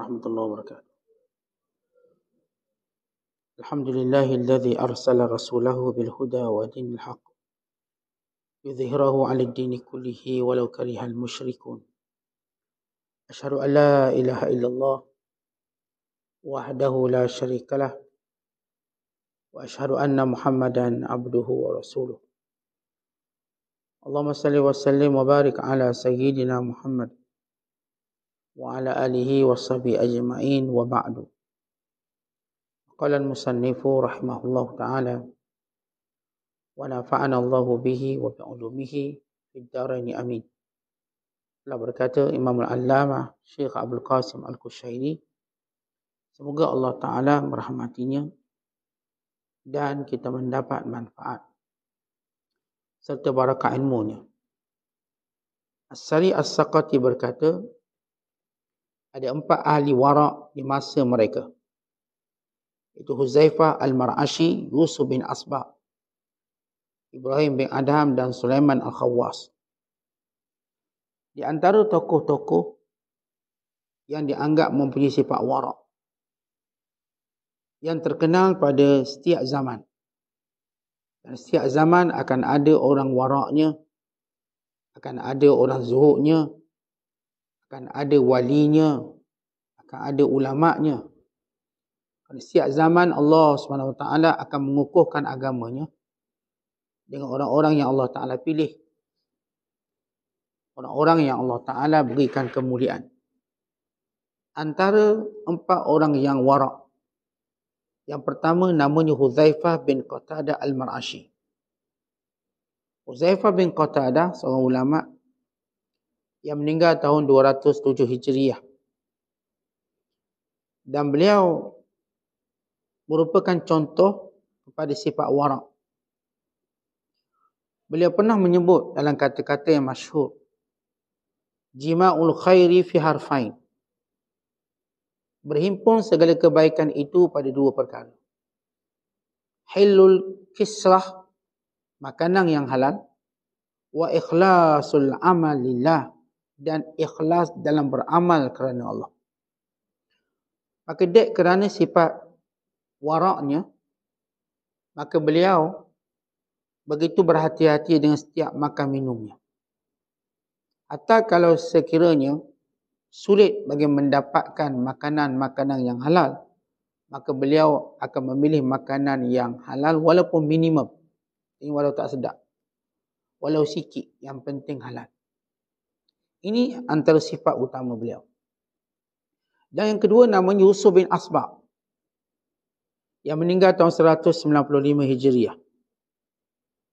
ورحمة الله وبركاته الحمد لله الذي أرسل رسوله بالهدى ودين الحق يظهره على الدين كله ولو كره المشركون أشهد أن لا إله إلا الله وحده لا شريك له وأشهد أن محمدا عبده ورسوله اللهم صل وسلم وبارك على سيدنا محمد wa ala alihi wa sahbihi ajma'in wa ba'du. Qala al-musannifu rahimahullahu ta'ala wa nafa'ana Allah bihi wa bi'ulumihi fid darain amin. Telah berkata Imam Al-Allama Syekh Abdul Qasim Al-Kushairi Semoga Allah Ta'ala merahmatinya dan kita mendapat manfaat serta barakah ilmunya. As-Sari As-Sakati berkata, ada empat ahli warak di masa mereka. Itu Huzaifah Al-Mar'ashi, Yusuf bin Asbah, Ibrahim bin Adam dan Sulaiman Al-Khawas. Di antara tokoh-tokoh yang dianggap mempunyai sifat warak yang terkenal pada setiap zaman. Dan setiap zaman akan ada orang waraknya, akan ada orang zuhudnya, akan ada walinya akan ada ulamanya. pada setiap zaman Allah SWT akan mengukuhkan agamanya dengan orang-orang yang Allah Taala pilih orang-orang yang Allah Taala berikan kemuliaan antara empat orang yang warak yang pertama namanya Huzaifah bin Qatadah Al-Mar'ashi Huzaifah bin Qatadah seorang ulama yang meninggal tahun 207 Hijriah. Dan beliau merupakan contoh kepada sifat warak. Beliau pernah menyebut dalam kata-kata yang masyhur Jima'ul khairi fi harfain. Berhimpun segala kebaikan itu pada dua perkara. Hilul kisrah, makanan yang halal. Wa ikhlasul amalillah, dan ikhlas dalam beramal kerana Allah. Maka dek kerana sifat waraknya, maka beliau begitu berhati-hati dengan setiap makan minumnya. Atau kalau sekiranya sulit bagi mendapatkan makanan-makanan yang halal, maka beliau akan memilih makanan yang halal walaupun minimum. Ini walau tak sedap. Walau sikit, yang penting halal. Ini antara sifat utama beliau. Dan yang kedua namanya Yusuf bin Asbab. Yang meninggal tahun 195 Hijriah.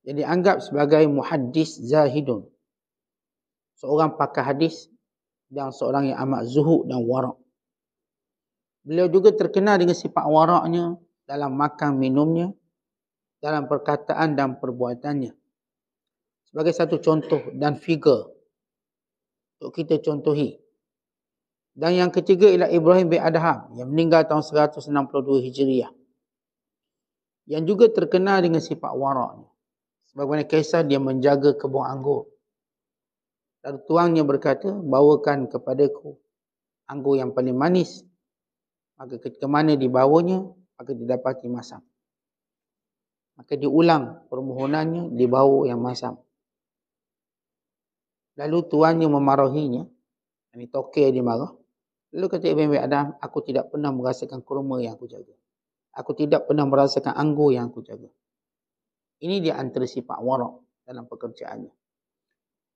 yang dianggap sebagai muhaddis zahidun. Seorang pakar hadis dan seorang yang amat zuhud dan warak. Beliau juga terkenal dengan sifat waraknya dalam makan minumnya, dalam perkataan dan perbuatannya. Sebagai satu contoh dan figure untuk kita contohi. Dan yang ketiga ialah Ibrahim bin Adham yang meninggal tahun 162 Hijriah. Yang juga terkenal dengan sifat warak. Sebagaimana kisah dia menjaga kebun anggur. Lalu tuangnya berkata, bawakan kepadaku anggur yang paling manis. Maka ketika mana dibawanya, maka didapati masam. Maka diulang permohonannya dibawa yang masam. Lalu tuannya memarahinya. Ini toke dia marah. Lalu kata Ibn eh, Ibn Adam, aku tidak pernah merasakan kurma yang aku jaga. Aku tidak pernah merasakan anggur yang aku jaga. Ini dia antara sifat warak dalam pekerjaannya.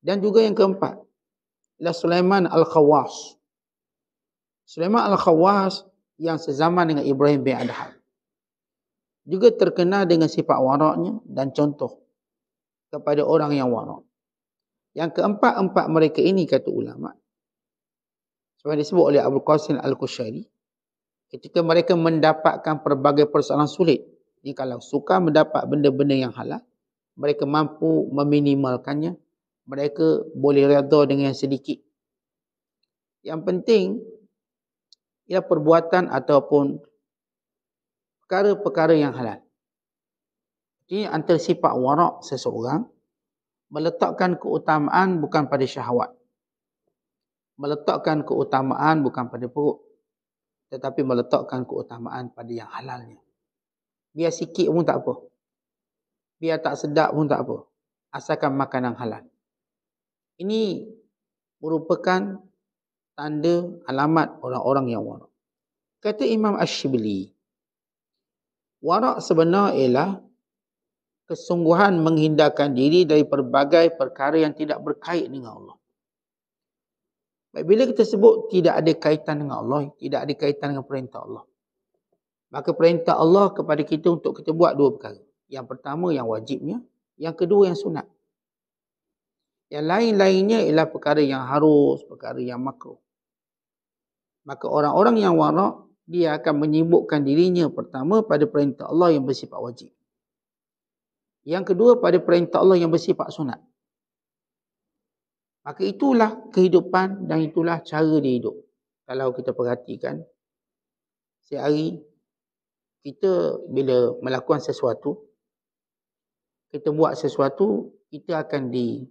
Dan juga yang keempat. Ialah Sulaiman Al-Khawas. Sulaiman Al-Khawas yang sezaman dengan Ibrahim bin Adham. Juga terkenal dengan sifat waraknya dan contoh kepada orang yang warak. Yang keempat-empat mereka ini kata ulama. Seperti disebut oleh Abu Qasim Al-Qushari. Ketika mereka mendapatkan pelbagai persoalan sulit. Ini kalau suka mendapat benda-benda yang halal. Mereka mampu meminimalkannya. Mereka boleh redha dengan sedikit. Yang penting ia perbuatan ataupun perkara-perkara yang halal. Ini antara sifat warak seseorang meletakkan keutamaan bukan pada syahwat. Meletakkan keutamaan bukan pada perut. Tetapi meletakkan keutamaan pada yang halalnya. Biar sikit pun tak apa. Biar tak sedap pun tak apa. Asalkan makanan halal. Ini merupakan tanda alamat orang-orang yang warak. Kata Imam Ash-Shibli, warak sebenarnya. ialah kesungguhan menghindarkan diri dari berbagai perkara yang tidak berkait dengan Allah. Baik, bila kita sebut tidak ada kaitan dengan Allah, tidak ada kaitan dengan perintah Allah. Maka perintah Allah kepada kita untuk kita buat dua perkara. Yang pertama yang wajibnya, yang kedua yang sunat. Yang lain-lainnya ialah perkara yang harus, perkara yang makruh. Maka orang-orang yang warak, dia akan menyibukkan dirinya pertama pada perintah Allah yang bersifat wajib. Yang kedua pada perintah Allah yang bersifat sunat. Maka itulah kehidupan dan itulah cara dia hidup. Kalau kita perhatikan, setiap hari kita bila melakukan sesuatu, kita buat sesuatu, kita akan di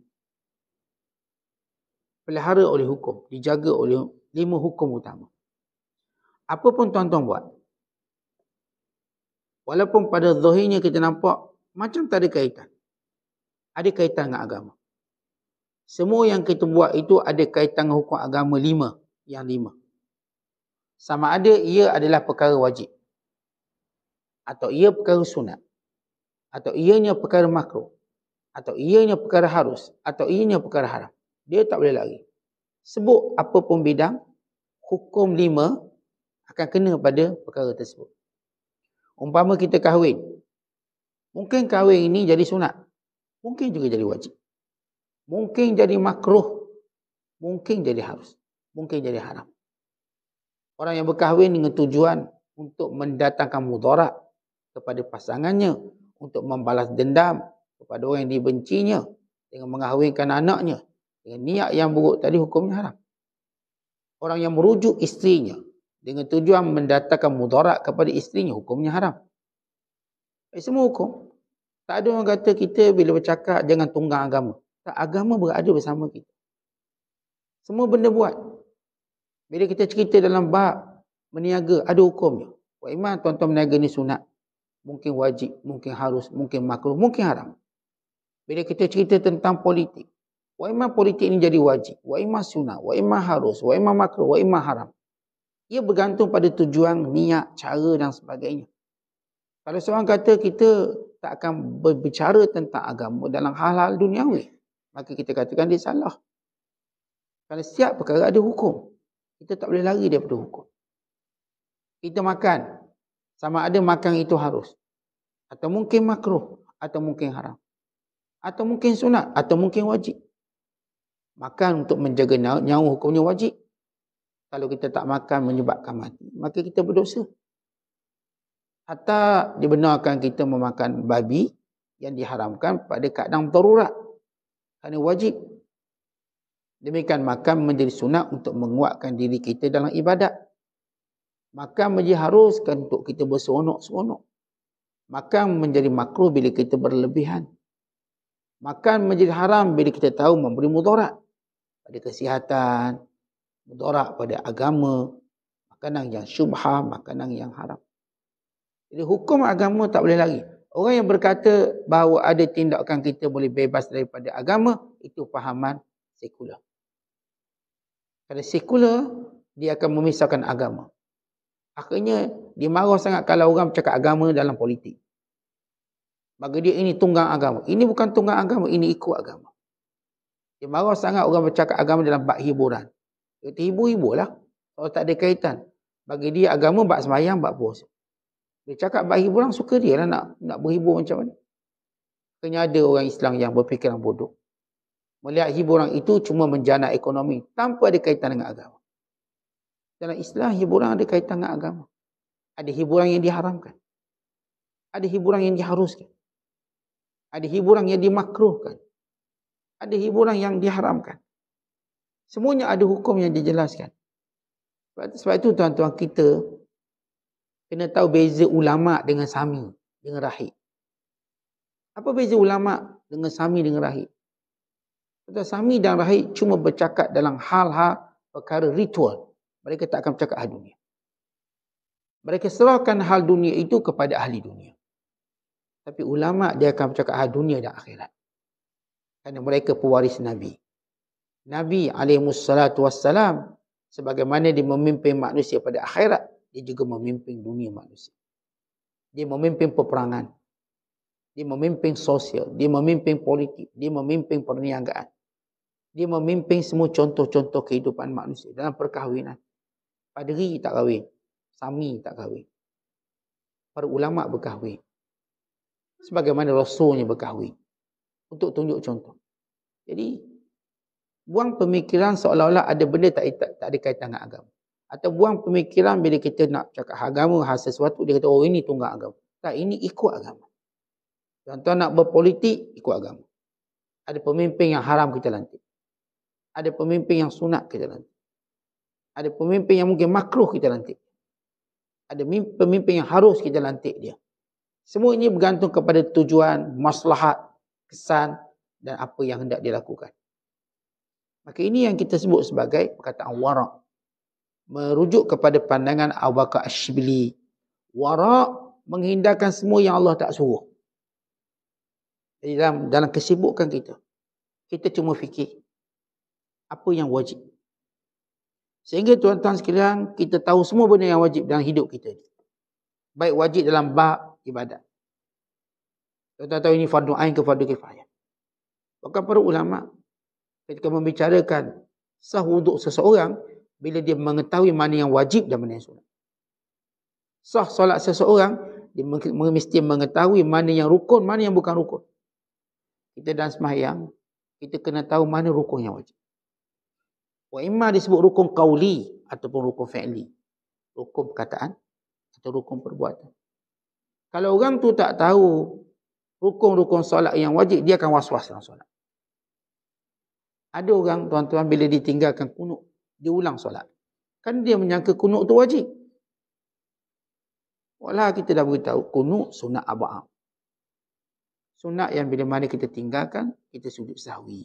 pelihara oleh hukum, dijaga oleh lima hukum utama. Apa pun tuan-tuan buat, walaupun pada zahirnya kita nampak macam tak ada kaitan. Ada kaitan dengan agama. Semua yang kita buat itu ada kaitan dengan hukum agama lima. Yang lima. Sama ada ia adalah perkara wajib. Atau ia perkara sunat. Atau ianya perkara makruh. Atau ianya perkara harus. Atau ianya perkara haram. Dia tak boleh lari. Sebut apa pun bidang, hukum lima akan kena pada perkara tersebut. Umpama kita kahwin, Mungkin kahwin ini jadi sunat. Mungkin juga jadi wajib. Mungkin jadi makruh. Mungkin jadi harus. Mungkin jadi haram. Orang yang berkahwin dengan tujuan untuk mendatangkan mudarat kepada pasangannya. Untuk membalas dendam kepada orang yang dibencinya. Dengan mengahwinkan anaknya. Dengan niat yang buruk tadi hukumnya haram. Orang yang merujuk istrinya dengan tujuan mendatangkan mudarat kepada istrinya hukumnya haram. Eh, semua hukum. Tak ada orang kata kita bila bercakap jangan tunggang agama. Tak, agama berada bersama kita. Semua benda buat. Bila kita cerita dalam bab meniaga, ada hukum Wah iman tuan-tuan meniaga ni sunat. Mungkin wajib, mungkin harus, mungkin makruh, mungkin haram. Bila kita cerita tentang politik. Wah iman politik ni jadi wajib. Wah iman sunat, wah iman harus, wah iman makruh, wah iman haram. Ia bergantung pada tujuan, niat, cara dan sebagainya. Kalau seorang kata kita tak akan berbicara tentang agama dalam hal-hal duniawi, maka kita katakan dia salah. Kalau setiap perkara ada hukum, kita tak boleh lari daripada hukum. Kita makan, sama ada makan itu harus. Atau mungkin makruh, atau mungkin haram. Atau mungkin sunat, atau mungkin wajib. Makan untuk menjaga nyawa hukumnya wajib. Kalau kita tak makan menyebabkan mati, maka kita berdosa atau dibenarkan kita memakan babi yang diharamkan pada keadaan darurat kerana wajib demikian makan menjadi sunat untuk menguatkan diri kita dalam ibadat makan menjadi haruskan untuk kita berseronok-seronok makan menjadi makruh bila kita berlebihan makan menjadi haram bila kita tahu memberi mudarat pada kesihatan mudarat pada agama makanan yang syubha makanan yang haram jadi hukum agama tak boleh lari. Orang yang berkata bahawa ada tindakan kita boleh bebas daripada agama, itu fahaman sekular. Kalau sekular, dia akan memisahkan agama. Akhirnya, dia marah sangat kalau orang cakap agama dalam politik. Bagi dia, ini tunggang agama. Ini bukan tunggang agama, ini ikut agama. Dia marah sangat orang bercakap agama dalam bak hiburan. Itu hibur-hibur lah. Kalau tak ada kaitan. Bagi dia, agama bak semayang, bak puasa. Dia cakap bagi pulang suka dia lah nak, nak berhibur macam mana. Kena ada orang Islam yang berfikiran bodoh. Melihat hiburan itu cuma menjana ekonomi tanpa ada kaitan dengan agama. Dalam Islam, hiburan ada kaitan dengan agama. Ada hiburan yang diharamkan. Ada hiburan yang diharuskan. Ada hiburan yang dimakruhkan. Ada hiburan yang diharamkan. Semuanya ada hukum yang dijelaskan. Sebab itu tuan-tuan kita kena tahu beza ulama dengan sami dengan rahib. Apa beza ulama dengan sami dengan rahib? Kata sami dan rahib cuma bercakap dalam hal-hal perkara ritual. Mereka tak akan bercakap hal dunia. Mereka serahkan hal dunia itu kepada ahli dunia. Tapi ulama dia akan bercakap hal dunia dan akhirat. Kerana mereka pewaris Nabi. Nabi alaihi wassalam sebagaimana dia memimpin manusia pada akhirat dia juga memimpin dunia manusia. Dia memimpin peperangan. Dia memimpin sosial. Dia memimpin politik. Dia memimpin perniagaan. Dia memimpin semua contoh-contoh kehidupan manusia dalam perkahwinan. Paderi tak kahwin. Sami tak kahwin. Para ulama' berkahwin. Sebagaimana rasulnya berkahwin. Untuk tunjuk contoh. Jadi, buang pemikiran seolah-olah ada benda tak, tak, tak ada kaitan dengan agama. Atau buang pemikiran bila kita nak cakap agama, hasil sesuatu, dia kata, oh ini tunggak agama. Tak, ini ikut agama. Contoh nak berpolitik, ikut agama. Ada pemimpin yang haram kita lantik. Ada pemimpin yang sunat kita lantik. Ada pemimpin yang mungkin makruh kita lantik. Ada pemimpin yang harus kita lantik dia. Semua ini bergantung kepada tujuan, maslahat, kesan dan apa yang hendak dilakukan. Maka ini yang kita sebut sebagai perkataan warak merujuk kepada pandangan Abu Bakar ash Warak menghindarkan semua yang Allah tak suruh. Jadi dalam, dalam kesibukan kita, kita cuma fikir apa yang wajib. Sehingga tuan-tuan sekalian, kita tahu semua benda yang wajib dalam hidup kita. Baik wajib dalam bak ibadat. tuan tahu ini fardu ain ke fardu kifayah. Bukan para ulama ketika membicarakan sah wuduk seseorang, bila dia mengetahui mana yang wajib dan mana yang sunat. Sah solat seseorang, dia mesti mengetahui mana yang rukun, mana yang bukan rukun. Kita dalam semayang, kita kena tahu mana rukun yang wajib. Wa imma disebut rukun qawli ataupun rukun fi'li. Rukun perkataan atau rukun perbuatan. Kalau orang tu tak tahu rukun-rukun solat yang wajib, dia akan was-was dalam solat. Ada orang, tuan-tuan, bila ditinggalkan kunuk, dia ulang solat. Kan dia menyangka kunut tu wajib. Walah kita dah beritahu kunut sunat aba'am. Sunat yang bila mana kita tinggalkan, kita sujud sahwi.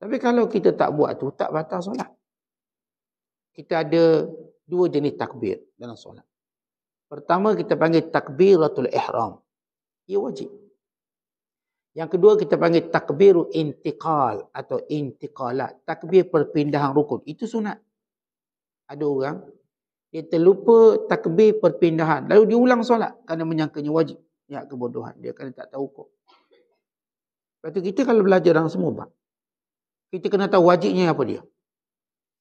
Tapi kalau kita tak buat tu, tak batal solat. Kita ada dua jenis takbir dalam solat. Pertama kita panggil takbiratul ihram. Ia wajib. Yang kedua kita panggil takbiru intiqal atau intiqalat. Takbir perpindahan rukun. Itu sunat. Ada orang, dia terlupa takbir perpindahan. Lalu dia ulang solat kerana menyangkanya wajib. Ya kebodohan. Dia kena tak tahu kok. Lepas tu kita kalau belajar dalam semua bab, kita kena tahu wajibnya apa dia.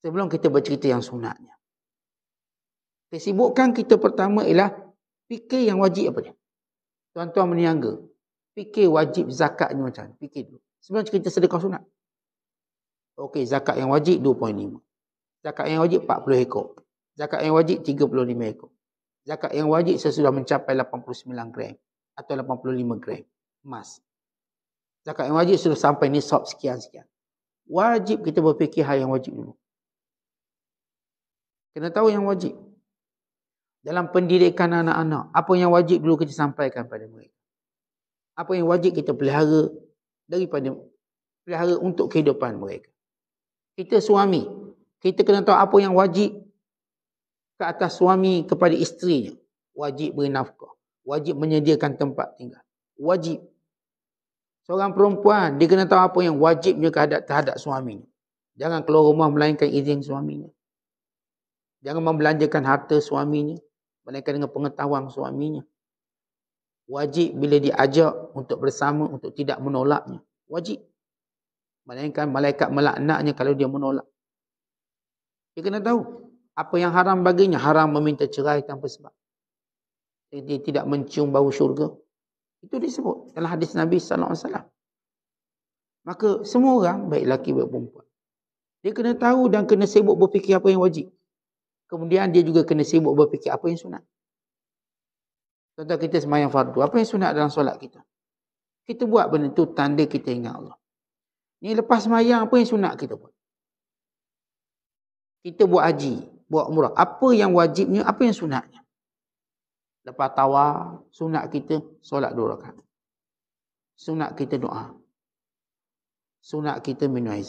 Sebelum kita bercerita yang sunatnya. Kesibukan kita pertama ialah fikir yang wajib apa dia. Tuan-tuan meniaga fikir wajib zakat ni macam mana? Fikir dulu. Sebelum kita sedekah sunat. Okey, zakat yang wajib 2.5. Zakat yang wajib 40 ekor. Zakat yang wajib 35 ekor. Zakat yang wajib saya sudah mencapai 89 gram atau 85 gram emas. Zakat yang wajib sudah sampai nisab sekian-sekian. Wajib kita berfikir hal yang wajib dulu. Kena tahu yang wajib. Dalam pendidikan anak-anak, apa yang wajib dulu kita sampaikan pada mereka apa yang wajib kita pelihara daripada pelihara untuk kehidupan mereka. Kita suami, kita kena tahu apa yang wajib ke atas suami kepada isterinya. Wajib beri nafkah, wajib menyediakan tempat tinggal, wajib. Seorang perempuan, dia kena tahu apa yang wajibnya terhadap, terhadap suaminya. Jangan keluar rumah melainkan izin suaminya. Jangan membelanjakan harta suaminya, melainkan dengan pengetahuan suaminya wajib bila diajak untuk bersama untuk tidak menolaknya wajib melainkan malaikat melaknatnya kalau dia menolak dia kena tahu apa yang haram baginya haram meminta cerai tanpa sebab dia tidak mencium bau syurga itu disebut dalam hadis Nabi sallallahu alaihi wasallam maka semua orang baik lelaki baik perempuan dia kena tahu dan kena sibuk berfikir apa yang wajib kemudian dia juga kena sibuk berfikir apa yang sunat Contoh kita semayang fardu. Apa yang sunat dalam solat kita? Kita buat benda tu tanda kita ingat Allah. Ni lepas semayang, apa yang sunat kita buat? Kita buat haji, buat umrah. Apa yang wajibnya, apa yang sunatnya? Lepas tawar, sunat kita solat dua rakaat. Sunat kita doa. Sunat kita minum air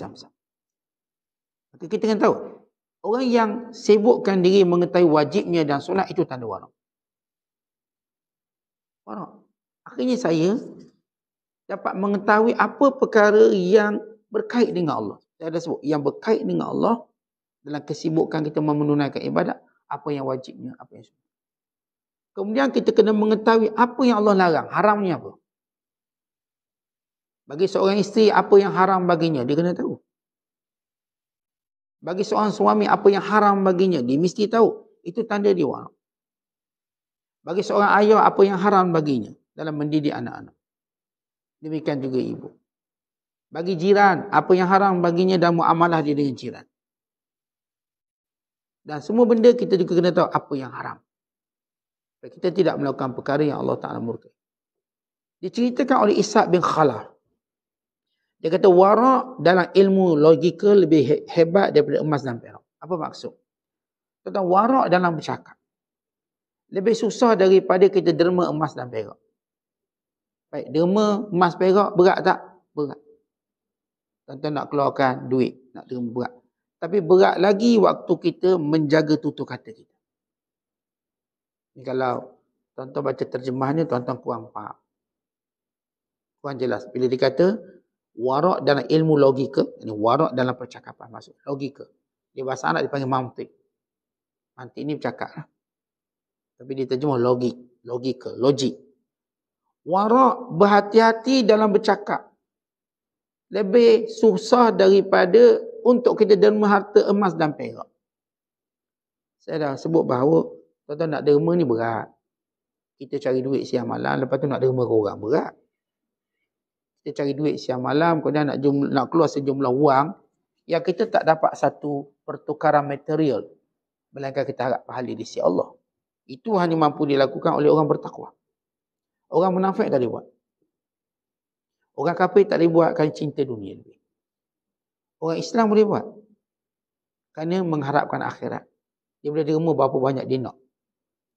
Maka kita kena tahu, orang yang sibukkan diri mengetahui wajibnya dan solat itu tanda warang. Faraq. Akhirnya saya dapat mengetahui apa perkara yang berkait dengan Allah. Saya dah sebut yang berkait dengan Allah dalam kesibukan kita menunaikan ibadat, apa yang wajibnya, apa yang sunnah. Kemudian kita kena mengetahui apa yang Allah larang, haramnya apa. Bagi seorang isteri, apa yang haram baginya, dia kena tahu. Bagi seorang suami, apa yang haram baginya, dia mesti tahu. Itu tanda dia warang. Bagi seorang ayah, apa yang haram baginya dalam mendidik anak-anak. Demikian juga ibu. Bagi jiran, apa yang haram baginya dalam muamalah dia dengan jiran. Dan semua benda kita juga kena tahu apa yang haram. Supaya kita tidak melakukan perkara yang Allah Ta'ala murka. Diceritakan oleh Isa bin Khalaf. Dia kata warak dalam ilmu logikal lebih hebat daripada emas dan perak. Apa maksud? Tentang warak dalam bercakap lebih susah daripada kita derma emas dan perak. Baik, derma emas perak berat tak? Berat. tuan nak keluarkan duit, nak derma berat. Tapi berat lagi waktu kita menjaga tutur kata kita. kalau tuan-tuan baca terjemahnya, tuan-tuan kurang faham. Kurang jelas. Bila dikata, warak dalam ilmu logika, ini warak dalam percakapan maksud logika. Dia bahasa anak dipanggil mantik. Mantik ni bercakap lah. Tapi dia terjemah logik. Logika. Logik. Warak berhati-hati dalam bercakap. Lebih susah daripada untuk kita derma harta emas dan perak. Saya dah sebut bahawa tuan-tuan nak derma ni berat. Kita cari duit siang malam, lepas tu nak derma ke orang berat. Kita cari duit siang malam, kemudian nak, jumlah, nak keluar sejumlah wang yang kita tak dapat satu pertukaran material. Melainkan kita harap pahala di sisi Allah. Itu hanya mampu dilakukan oleh orang bertakwa. Orang munafik tak boleh buat. Orang kafir tak boleh buat kerana cinta dunia lebih. Orang Islam boleh buat. Kerana mengharapkan akhirat. Dia boleh derma berapa banyak dia nak.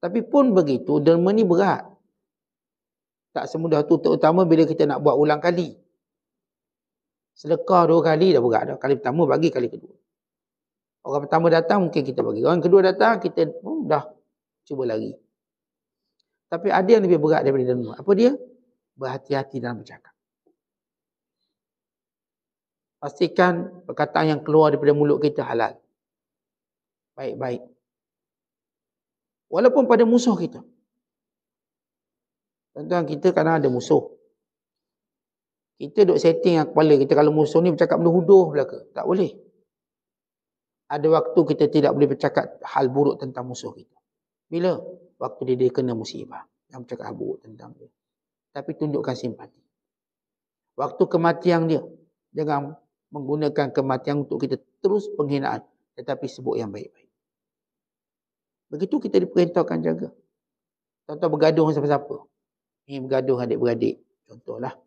Tapi pun begitu, derma ni berat. Tak semudah tu terutama bila kita nak buat ulang kali. Selekah dua kali dah berat dah. Kali pertama bagi, kali kedua. Orang pertama datang mungkin kita bagi. Orang kedua datang kita hmm, dah cuba lari. Tapi ada yang lebih berat daripada denda. Apa dia? Berhati-hati dalam bercakap. Pastikan perkataan yang keluar daripada mulut kita halal. Baik-baik. Walaupun pada musuh kita. Tuan-tuan, kita kadang ada musuh. Kita duk setting yang kepala kita kalau musuh ni bercakap berhuduh belaka. Tak boleh. Ada waktu kita tidak boleh bercakap hal buruk tentang musuh kita. Bila? Waktu dia, dia kena musibah. Yang cakap abu tentang dia. Tapi tunjukkan simpati. Waktu kematian dia. Jangan menggunakan kematian untuk kita terus penghinaan. Tetapi sebut yang baik-baik. Begitu kita diperintahkan jaga. Contoh bergaduh dengan siapa-siapa. Ini bergaduh adik-beradik. Contohlah.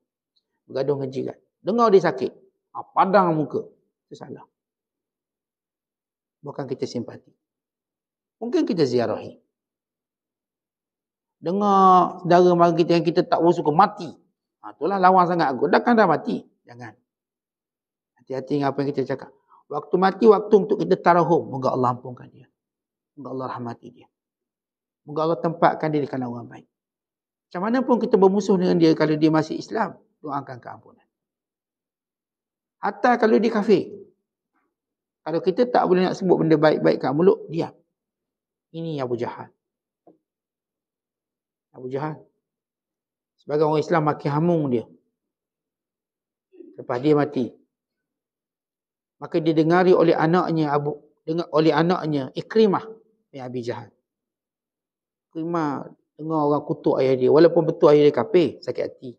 Bergaduh dengan jirat. Dengar dia sakit. Ha, ah, padang muka. Itu salah. Bukan kita simpati. Mungkin kita ziarahi. Dengar saudara mara kita yang kita tak suka mati. Ha, itulah lawan sangat aku. Dah kan dah mati. Jangan. Hati-hati dengan apa yang kita cakap. Waktu mati, waktu untuk kita tarahum. Moga Allah ampunkan dia. Moga Allah rahmati dia. Moga Allah tempatkan dia di kalangan orang baik. Macam mana pun kita bermusuh dengan dia kalau dia masih Islam. Doakan keampunan. Hatta kalau dia kafir. Kalau kita tak boleh nak sebut benda baik-baik kat mulut, diam. Ini Abu Jahal. Abu Jahal. Sebagai orang Islam makin hamung dia. Lepas dia mati. Maka didengari oleh anaknya Abu dengar oleh anaknya Ikrimah bin Abi Jahal. Ikrimah dengar orang kutuk ayah dia walaupun betul ayah dia kafir, sakit hati.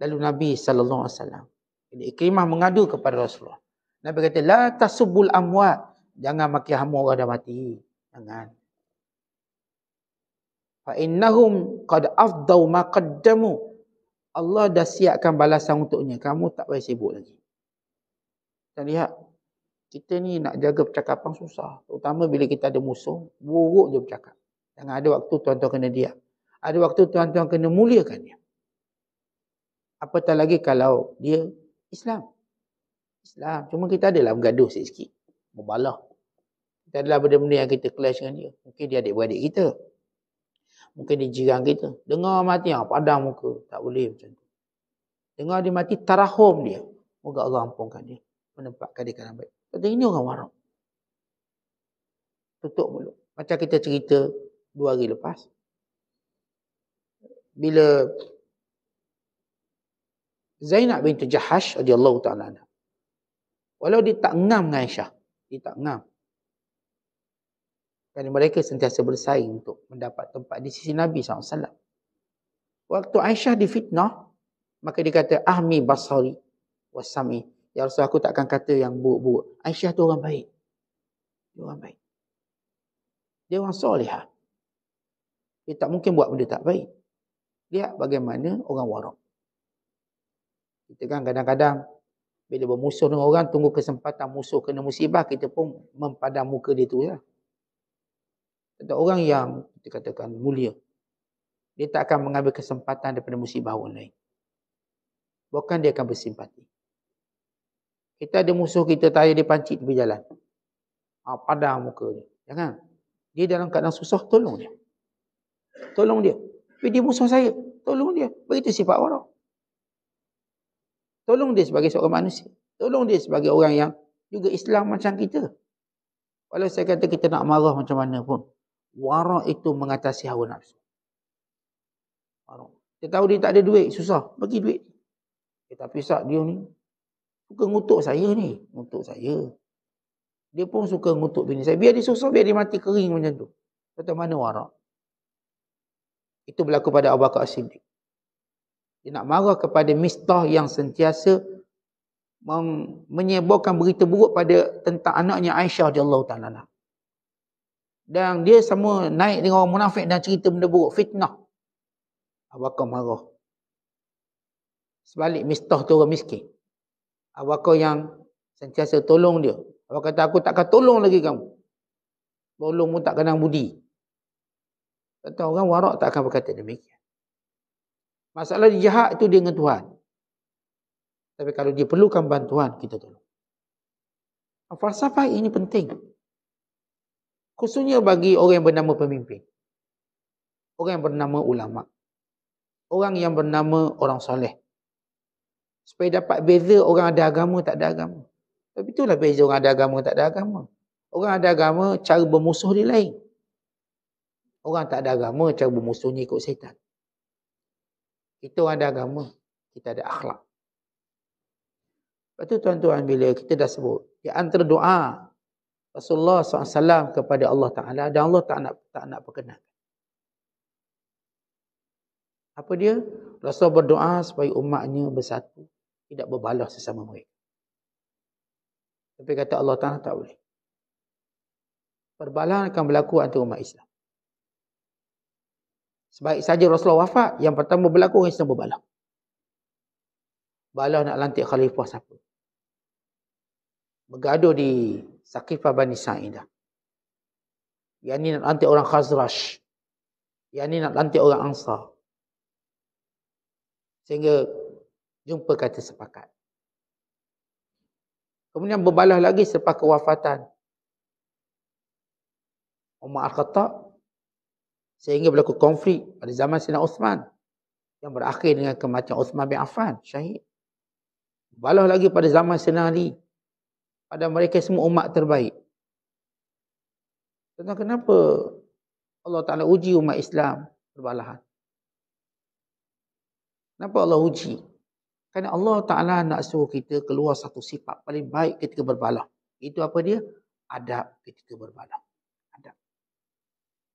Lalu Nabi sallallahu alaihi wasallam jadi Ikrimah mengadu kepada Rasulullah. Nabi kata, La tasubbul amwat. Jangan makin hamur orang dah mati. Jangan fa innahum qad afdaw ma qaddamu Allah dah siapkan balasan untuknya kamu tak payah sibuk lagi kita lihat kita ni nak jaga percakapan susah terutama bila kita ada musuh buruk dia bercakap jangan ada waktu tuan-tuan kena dia, ada waktu tuan-tuan kena muliakan dia apatah lagi kalau dia Islam Islam cuma kita adalah bergaduh sikit-sikit membalah kita adalah benda-benda yang kita clash dengan dia mungkin dia adik-beradik kita Mungkin di jiran kita. Dengar mati, ha, ah, padang muka. Tak boleh macam tu. Dengar dia mati, tarahum dia. Moga Allah ampunkan dia. Menempatkan dia kanan baik. Kata ini orang warang. Tutup mulut. Macam kita cerita dua hari lepas. Bila Zainab bintu Jahash adi Allah ta'ala Walau dia tak ngam dengan Aisyah. Dia tak ngam. Kerana mereka sentiasa bersaing untuk mendapat tempat di sisi Nabi SAW. Waktu Aisyah difitnah, maka dia kata, Ahmi basari wasami. Ya Rasul, aku tak akan kata yang buruk-buruk. Aisyah tu orang baik. Dia orang baik. Dia orang solehah. Dia tak mungkin buat benda tak baik. Lihat bagaimana orang warak. Kita kan kadang-kadang bila bermusuh dengan orang, tunggu kesempatan musuh kena musibah, kita pun mempadam muka dia tu. Ya. Untuk orang yang dikatakan mulia. Dia tak akan mengambil kesempatan daripada musibah orang lain. Bukan dia akan bersimpati. Kita ada musuh kita tayar dia pancit tepi jalan. Ha, padang muka dia. Jangan. Ya dia dalam keadaan susah, tolong dia. Tolong dia. Tapi dia musuh saya. Tolong dia. Begitu sifat orang. Tolong dia sebagai seorang manusia. Tolong dia sebagai orang yang juga Islam macam kita. Walau saya kata kita nak marah macam mana pun. Warak itu mengatasi hawa nafsu. Warak. kita tahu dia tak ada duit. Susah. Bagi duit. Eh, tapi sak dia ni. Suka ngutuk saya ni. Ngutuk saya. Dia pun suka ngutuk bini saya. Biar dia susah. Biar dia mati kering macam tu. Kata mana warak. Itu berlaku pada Abu Bakar Siddiq. Dia nak marah kepada mistah yang sentiasa menyebarkan berita buruk pada tentang anaknya Aisyah di Allah Ta'ala. Dan dia semua naik dengan orang munafik dan cerita benda buruk. Fitnah. Abu Bakar marah. Sebalik mistah tu orang miskin. Abu yang sentiasa tolong dia. Abu kata, aku takkan tolong lagi kamu. Tolong pun tak kena budi. Kata orang warak tak akan berkata demikian. Masalah dia jahat tu dia dengan Tuhan. Tapi kalau dia perlukan bantuan, kita tolong. Falsafah ini penting khususnya bagi orang yang bernama pemimpin. Orang yang bernama ulama. Orang yang bernama orang soleh. Supaya dapat beza orang ada agama tak ada agama. Tapi itulah beza orang ada agama tak ada agama. Orang ada agama cara bermusuh dia lain. Orang tak ada agama cara bermusuhnya ikut syaitan. Kita orang ada agama, kita ada akhlak. Lepas tu tuan-tuan bila kita dah sebut, di antara doa Rasulullah SAW kepada Allah Ta'ala dan Allah tak nak tak nak perkenalkan. Apa dia? rasulullah berdoa supaya umatnya bersatu. Tidak berbalas sesama mereka. Tapi kata Allah Ta'ala tak boleh. Perbalahan akan berlaku antara umat Islam. Sebaik saja Rasulullah wafat, yang pertama berlaku orang Islam berbalah. Balah nak lantik khalifah siapa bergaduh di Saqifah Bani Sa'idah. Yang ini nak lantik orang Khazraj. Yang ini nak lantik orang Ansar. Sehingga jumpa kata sepakat. Kemudian berbalah lagi selepas kewafatan Umar Al-Khattab sehingga berlaku konflik pada zaman Sina Osman yang berakhir dengan kematian Osman bin Affan, syahid. Balah lagi pada zaman Sina Ali pada mereka semua umat terbaik. Tentang kenapa Allah Ta'ala uji umat Islam perbalahan? Kenapa Allah uji? Kerana Allah Ta'ala nak suruh kita keluar satu sifat paling baik ketika berbalah. Itu apa dia? Adab ketika berbalah. Adab.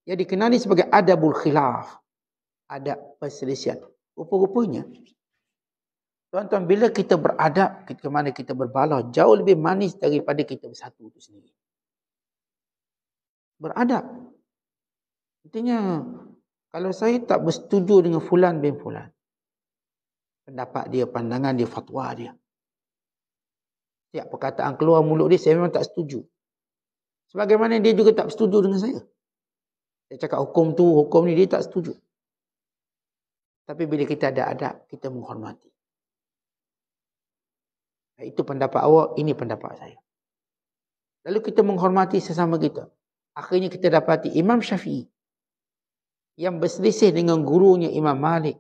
Yang dikenali sebagai adabul khilaf. Adab perselisihan. Rupa-rupanya, Tuan-tuan, bila kita beradab, ke mana kita berbalah, jauh lebih manis daripada kita bersatu itu sendiri. Beradab. Artinya, kalau saya tak bersetuju dengan fulan bin fulan, pendapat dia, pandangan dia, fatwa dia. Setiap perkataan keluar mulut dia, saya memang tak setuju. Sebagaimana dia juga tak setuju dengan saya. Saya cakap hukum tu, hukum ni, dia tak setuju. Tapi bila kita ada adab, kita menghormati. Itu pendapat awak, ini pendapat saya. Lalu kita menghormati sesama kita. Akhirnya kita dapati Imam Syafi'i yang berselisih dengan gurunya Imam Malik.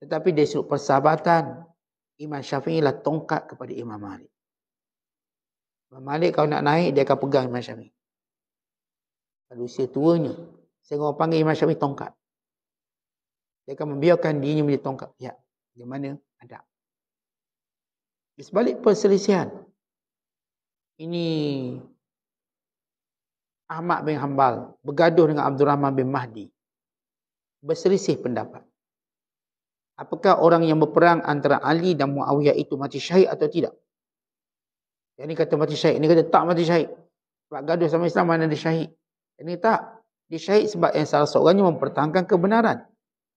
Tetapi dari sudut persahabatan, Imam Syafi'i lah tongkat kepada Imam Malik. Imam Malik kalau nak naik, dia akan pegang Imam Syafi'i. Lalu usia tuanya, saya orang panggil Imam Syafi'i tongkat. Dia akan membiarkan dirinya menjadi tongkat. Ya, di mana? Adab. Di sebalik perselisihan. Ini Ahmad bin Hanbal bergaduh dengan Abdul Rahman bin Mahdi. Berselisih pendapat. Apakah orang yang berperang antara Ali dan Muawiyah itu mati syahid atau tidak? Yang ini kata mati syahid. Ini kata tak mati syahid. Sebab gaduh sama Islam mana dia syahid. Yang ini tak. Dia syahid sebab yang salah seorangnya mempertahankan kebenaran.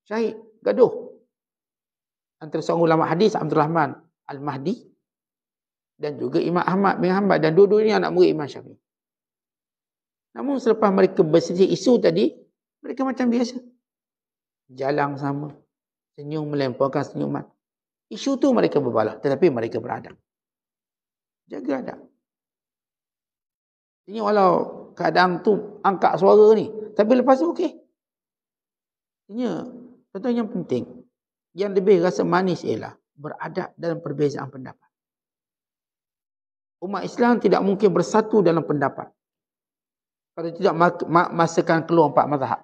Syahid. Gaduh. Antara seorang ulama hadis Abdul Rahman Al-Mahdi dan juga Imam Ahmad bin Hanbal dan dua-dua ini anak murid Imam Syafi'i. Namun selepas mereka berselisih isu tadi, mereka macam biasa. Jalan sama. Senyum melemparkan senyuman. Isu tu mereka berbalah. Tetapi mereka beradab. Jaga adab. Ini walau kadang tu angkat suara ni. Tapi lepas tu okey. Ini contoh yang penting. Yang lebih rasa manis ialah beradab dalam perbezaan pendapat umat Islam tidak mungkin bersatu dalam pendapat. Kalau tidak masakan keluar empat mazhab.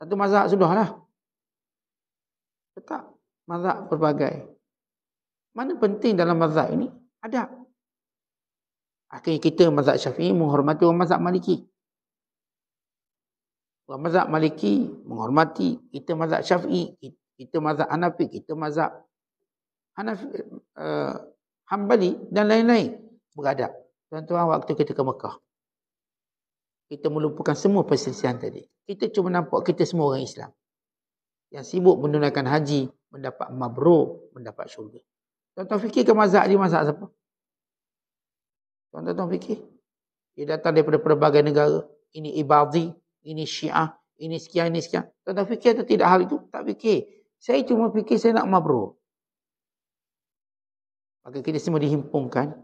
Satu mazhab sudahlah. Tetap mazhab berbagai. Mana penting dalam mazhab ini? Ada. Akhirnya kita mazhab syafi'i menghormati orang mazhab maliki. Orang mazhab maliki menghormati kita mazhab syafi'i, kita mazhab hanafi, kita mazhab hanafi, uh, Hambali dan lain-lain beradab. Tuan-tuan waktu kita ke Mekah. Kita melupakan semua perselisihan tadi. Kita cuma nampak kita semua orang Islam. Yang sibuk menunaikan haji, mendapat mabrur, mendapat syurga. Tuan-tuan ke mazhab dia mazhab siapa? Tuan-tuan fikir. Dia datang daripada pelbagai negara. Ini ibadi, ini syiah, ini sekian, ini sekian. Tuan-tuan fikir atau tidak hal itu? Tak fikir. Saya cuma fikir saya nak mabrur. Maka kita semua dihimpungkan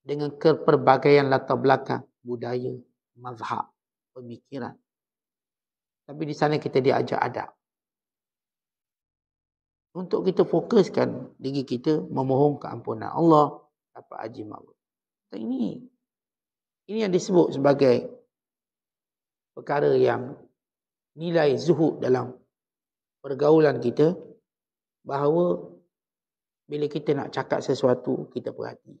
dengan keperbagaian latar belakang budaya, mazhab, pemikiran. Tapi di sana kita diajak adab. Untuk kita fokuskan diri kita memohon keampunan Allah dapat haji mabuk. ini ini yang disebut sebagai perkara yang nilai zuhud dalam pergaulan kita bahawa bila kita nak cakap sesuatu, kita berhati.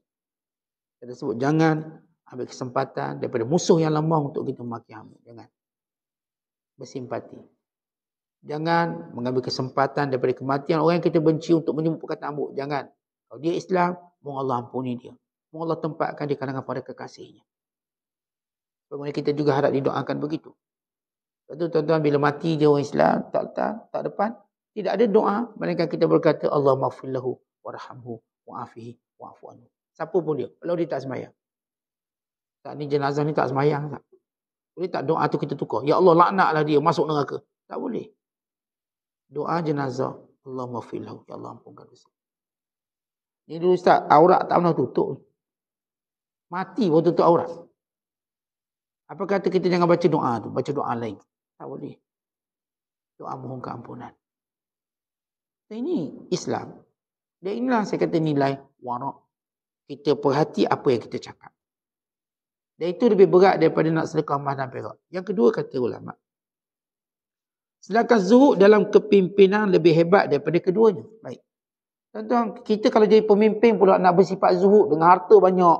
Kita sebut jangan ambil kesempatan daripada musuh yang lemah untuk kita memaki hamba. Jangan. Bersimpati. Jangan mengambil kesempatan daripada kematian orang yang kita benci untuk menyebut perkataan hamba. Jangan. Kalau dia Islam, mohon Allah ampuni dia. Mohon Allah tempatkan dia kalangan para kekasihnya. Bagaimana kita juga harap didoakan begitu. Lepas tuan-tuan bila mati je orang Islam, tak letak, tak depan, tidak ada doa, mereka kita berkata Allah maafillahu warhamhu wa'afihi wa'afu anhu. Siapa pun dia. Kalau dia tak semayang. Tak ni jenazah ni tak semayang. Tak? Boleh tak doa tu kita tukar? Ya Allah laknaklah dia masuk neraka. Tak boleh. Doa jenazah. Allah mafilahu. Ya Allah ampunkan dosa. Ni dulu Ustaz. Aurat tak pernah tutup. Mati pun tutup aurat. Apa kata kita jangan baca doa tu? Baca doa lain. Tak boleh. Doa mohon keampunan. Ini Islam. Dan inilah saya kata nilai warak. Kita perhati apa yang kita cakap. Dan itu lebih berat daripada nak sedekah emas dan perak. Yang kedua kata ulama. Sedangkan zuhud dalam kepimpinan lebih hebat daripada keduanya. Baik. Tuan-tuan, kita kalau jadi pemimpin pula nak bersifat zuhud dengan harta banyak.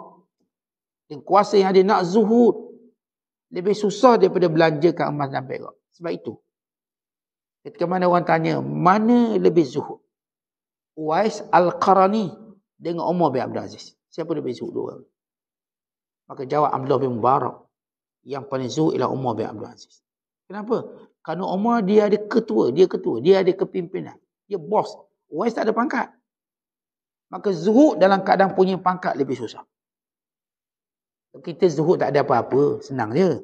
Dengan kuasa yang ada nak zuhud. Lebih susah daripada belanjakan emas dan perak. Sebab itu. Ketika mana orang tanya, mana lebih zuhud? Uwais Al-Qarani dengan Umar bin Abdul Aziz. Siapa dia sebut dua orang? Maka jawab Abdullah bin Mubarak. Yang paling zuh ialah Umar bin Abdul Aziz. Kenapa? Kerana Umar dia ada ketua. Dia ketua. Dia ada kepimpinan. Dia bos. Uwais tak ada pangkat. Maka zuhud dalam keadaan punya pangkat lebih susah. Kita zuhud tak ada apa-apa. Senang je.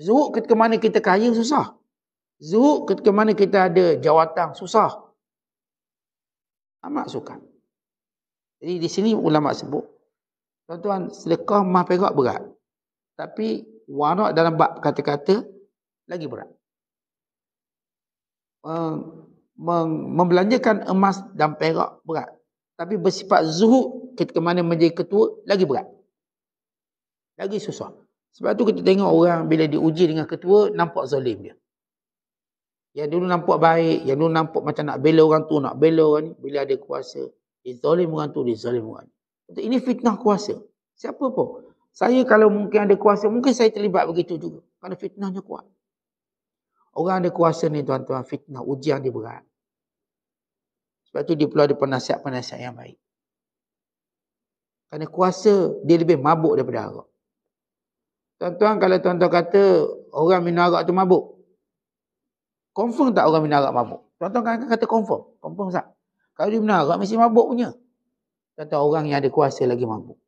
Zuhud ketika mana kita kaya susah. Zuhud ketika mana kita ada jawatan susah amat suka. Jadi di sini ulama sebut, tuan-tuan sedekah mah perak berat. Tapi warak dalam bab kata-kata lagi berat. meng membelanjakan emas dan perak berat. Tapi bersifat zuhud ketika mana menjadi ketua lagi berat. Lagi susah. Sebab tu kita tengok orang bila diuji dengan ketua nampak zalim dia. Yang dulu nampak baik, yang dulu nampak macam nak bela orang tu, nak bela orang ni, bila ada kuasa, dia zalim orang tu, dia zalim orang tu. Ini fitnah kuasa. Siapa pun. Saya kalau mungkin ada kuasa, mungkin saya terlibat begitu juga. Kerana fitnahnya kuat. Orang ada kuasa ni tuan-tuan, fitnah, ujian dia berat. Sebab tu dia perlu ada penasihat-penasihat yang baik. Kerana kuasa dia lebih mabuk daripada arak. Tuan-tuan kalau tuan-tuan kata orang minum arak tu mabuk. Confirm tak orang minarak mabuk? Tuan-tuan kan kata confirm. Confirm tak? Kalau dia minarak mesti mabuk punya. Tuan-tuan orang yang ada kuasa lagi mabuk.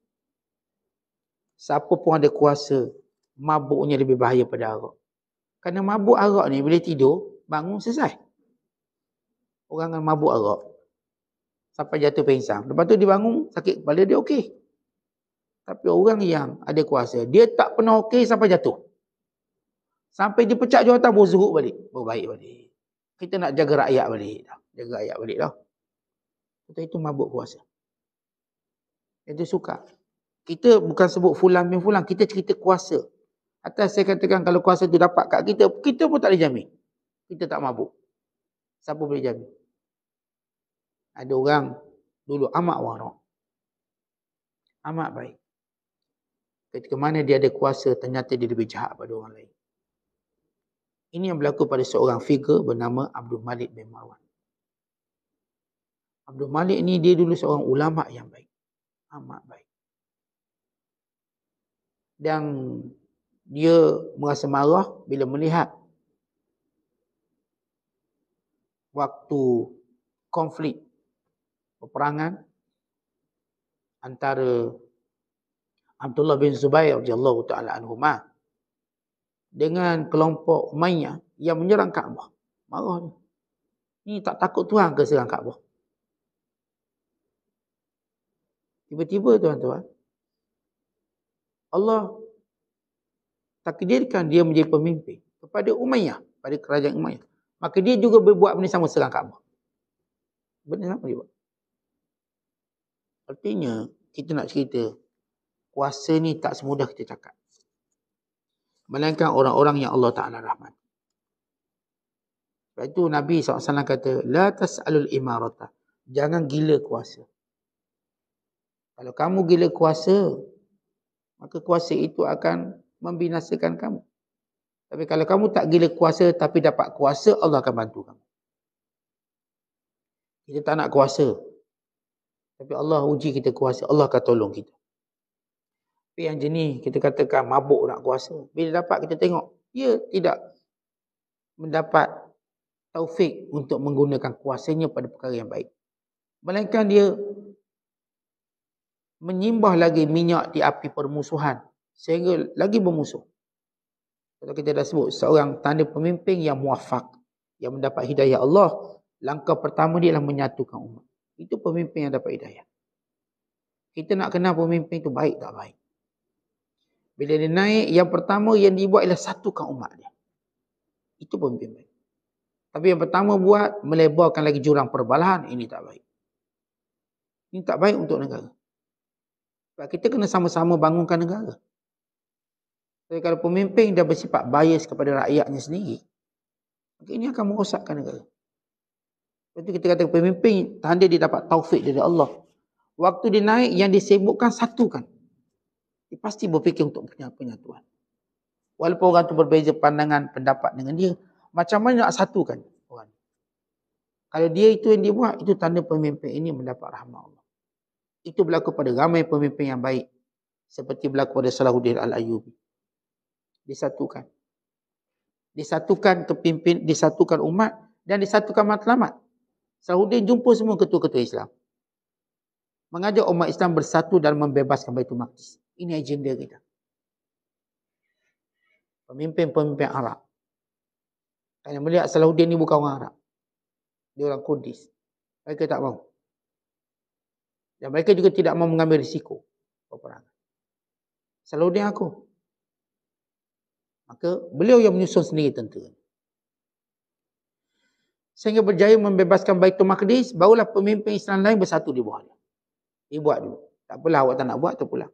Siapa pun ada kuasa mabuknya lebih bahaya pada arak. Kerana mabuk arak ni bila tidur, bangun selesai. Orang yang mabuk arak sampai jatuh pingsan. Lepas tu dia bangun, sakit kepala dia okey. Tapi orang yang ada kuasa, dia tak pernah okey sampai jatuh. Sampai dia pecat jawatan baru zuhud balik. Baru baik balik. Kita nak jaga rakyat balik Jaga rakyat balik dah. Kita itu mabuk kuasa. Kita suka. Kita bukan sebut fulan bin fulan. Kita cerita kuasa. Atas saya katakan kalau kuasa itu dapat kat kita, kita pun tak boleh jamin. Kita tak mabuk. Siapa boleh jamin? Ada orang dulu amat warak. Amat baik. Ketika mana dia ada kuasa, ternyata dia lebih jahat pada orang lain. Ini yang berlaku pada seorang figure bernama Abdul Malik bin Marwan. Abdul Malik ni dia dulu seorang ulama yang baik. Amat baik. Dan dia merasa marah bila melihat waktu konflik peperangan antara Abdullah bin Zubair radhiyallahu taala anhumah dengan kelompok Umayyah yang menyerang Kaabah. Marah dia. Ni tak takut Tuhan ke serang Kaabah? Tiba-tiba tuan-tuan, Allah takdirkan dia menjadi pemimpin kepada Umayyah, pada kerajaan Umayyah. Maka dia juga berbuat benda sama serang Kaabah. Benda sama dia buat. Artinya, kita nak cerita, kuasa ni tak semudah kita cakap. Melainkan orang-orang yang Allah Ta'ala rahmat. Lepas itu Nabi SAW kata, La tas'alul imarata. Jangan gila kuasa. Kalau kamu gila kuasa, maka kuasa itu akan membinasakan kamu. Tapi kalau kamu tak gila kuasa tapi dapat kuasa, Allah akan bantu kamu. Kita tak nak kuasa. Tapi Allah uji kita kuasa. Allah akan tolong kita. Tapi yang jenis kita katakan mabuk nak kuasa. Bila dapat kita tengok, dia ya tidak mendapat taufik untuk menggunakan kuasanya pada perkara yang baik. Melainkan dia menyimbah lagi minyak di api permusuhan sehingga lagi bermusuh. Kalau kita dah sebut seorang tanda pemimpin yang muafak, yang mendapat hidayah Allah, langkah pertama dia adalah menyatukan umat. Itu pemimpin yang dapat hidayah. Kita nak kenal pemimpin itu baik tak baik. Bila dia naik, yang pertama yang dibuat ialah satukan umat dia. Itu pemimpin baik. Tapi yang pertama buat, melebarkan lagi jurang perbalahan. Ini tak baik. Ini tak baik untuk negara. Sebab kita kena sama-sama bangunkan negara. Tapi kalau pemimpin dah bersifat bias kepada rakyatnya sendiri, maka ini akan merosakkan negara. Lepas itu kita kata pemimpin, tanda dia dapat taufik dari Allah. Waktu dia naik, yang disebutkan satukan dia pasti berfikir untuk punya penyatuan. Walaupun orang tu berbeza pandangan, pendapat dengan dia, macam mana nak satukan orang? Kalau dia itu yang dia buat, itu tanda pemimpin ini mendapat rahmat Allah. Itu berlaku pada ramai pemimpin yang baik. Seperti berlaku pada Salahuddin al Ayyubi. Disatukan. Disatukan kepimpin, disatukan umat, dan disatukan matlamat. Salahuddin jumpa semua ketua-ketua Islam. Mengajak umat Islam bersatu dan membebaskan Baitul Maqdis. Ini agenda kita. Pemimpin-pemimpin Arab. Kan yang melihat Salahuddin ni bukan orang Arab. Dia orang Kurdis. Mereka tak mau. Dan mereka juga tidak mau mengambil risiko peperangan. Salahuddin aku. Maka beliau yang menyusun sendiri tentera. Sehingga berjaya membebaskan Baitul Maqdis, barulah pemimpin Islam lain bersatu di bawahnya. Dia buat dulu. Tak apalah awak tak nak buat, tu pulang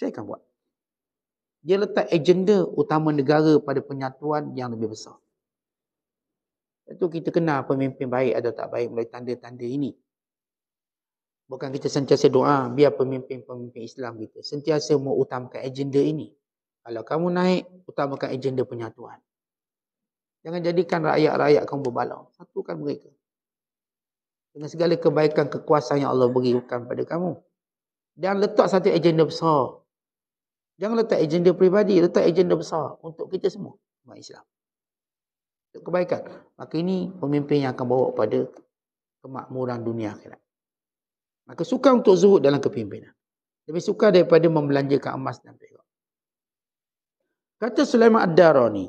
saya akan buat. Dia letak agenda utama negara pada penyatuan yang lebih besar. Itu kita kenal pemimpin baik atau tak baik mulai tanda-tanda ini. Bukan kita sentiasa doa biar pemimpin-pemimpin Islam kita sentiasa mengutamakan agenda ini. Kalau kamu naik, utamakan agenda penyatuan. Jangan jadikan rakyat-rakyat kamu berbalau. Satukan mereka. Dengan segala kebaikan kekuasaan yang Allah berikan pada kamu. Dan letak satu agenda besar Jangan letak agenda peribadi, letak agenda besar untuk kita semua, umat Islam. Untuk kebaikan. Maka ini pemimpin yang akan bawa pada kemakmuran dunia akhirat. Maka suka untuk zuhud dalam kepimpinan. Lebih suka daripada membelanjakan emas dan perak. Kata Sulaiman Ad-Darani,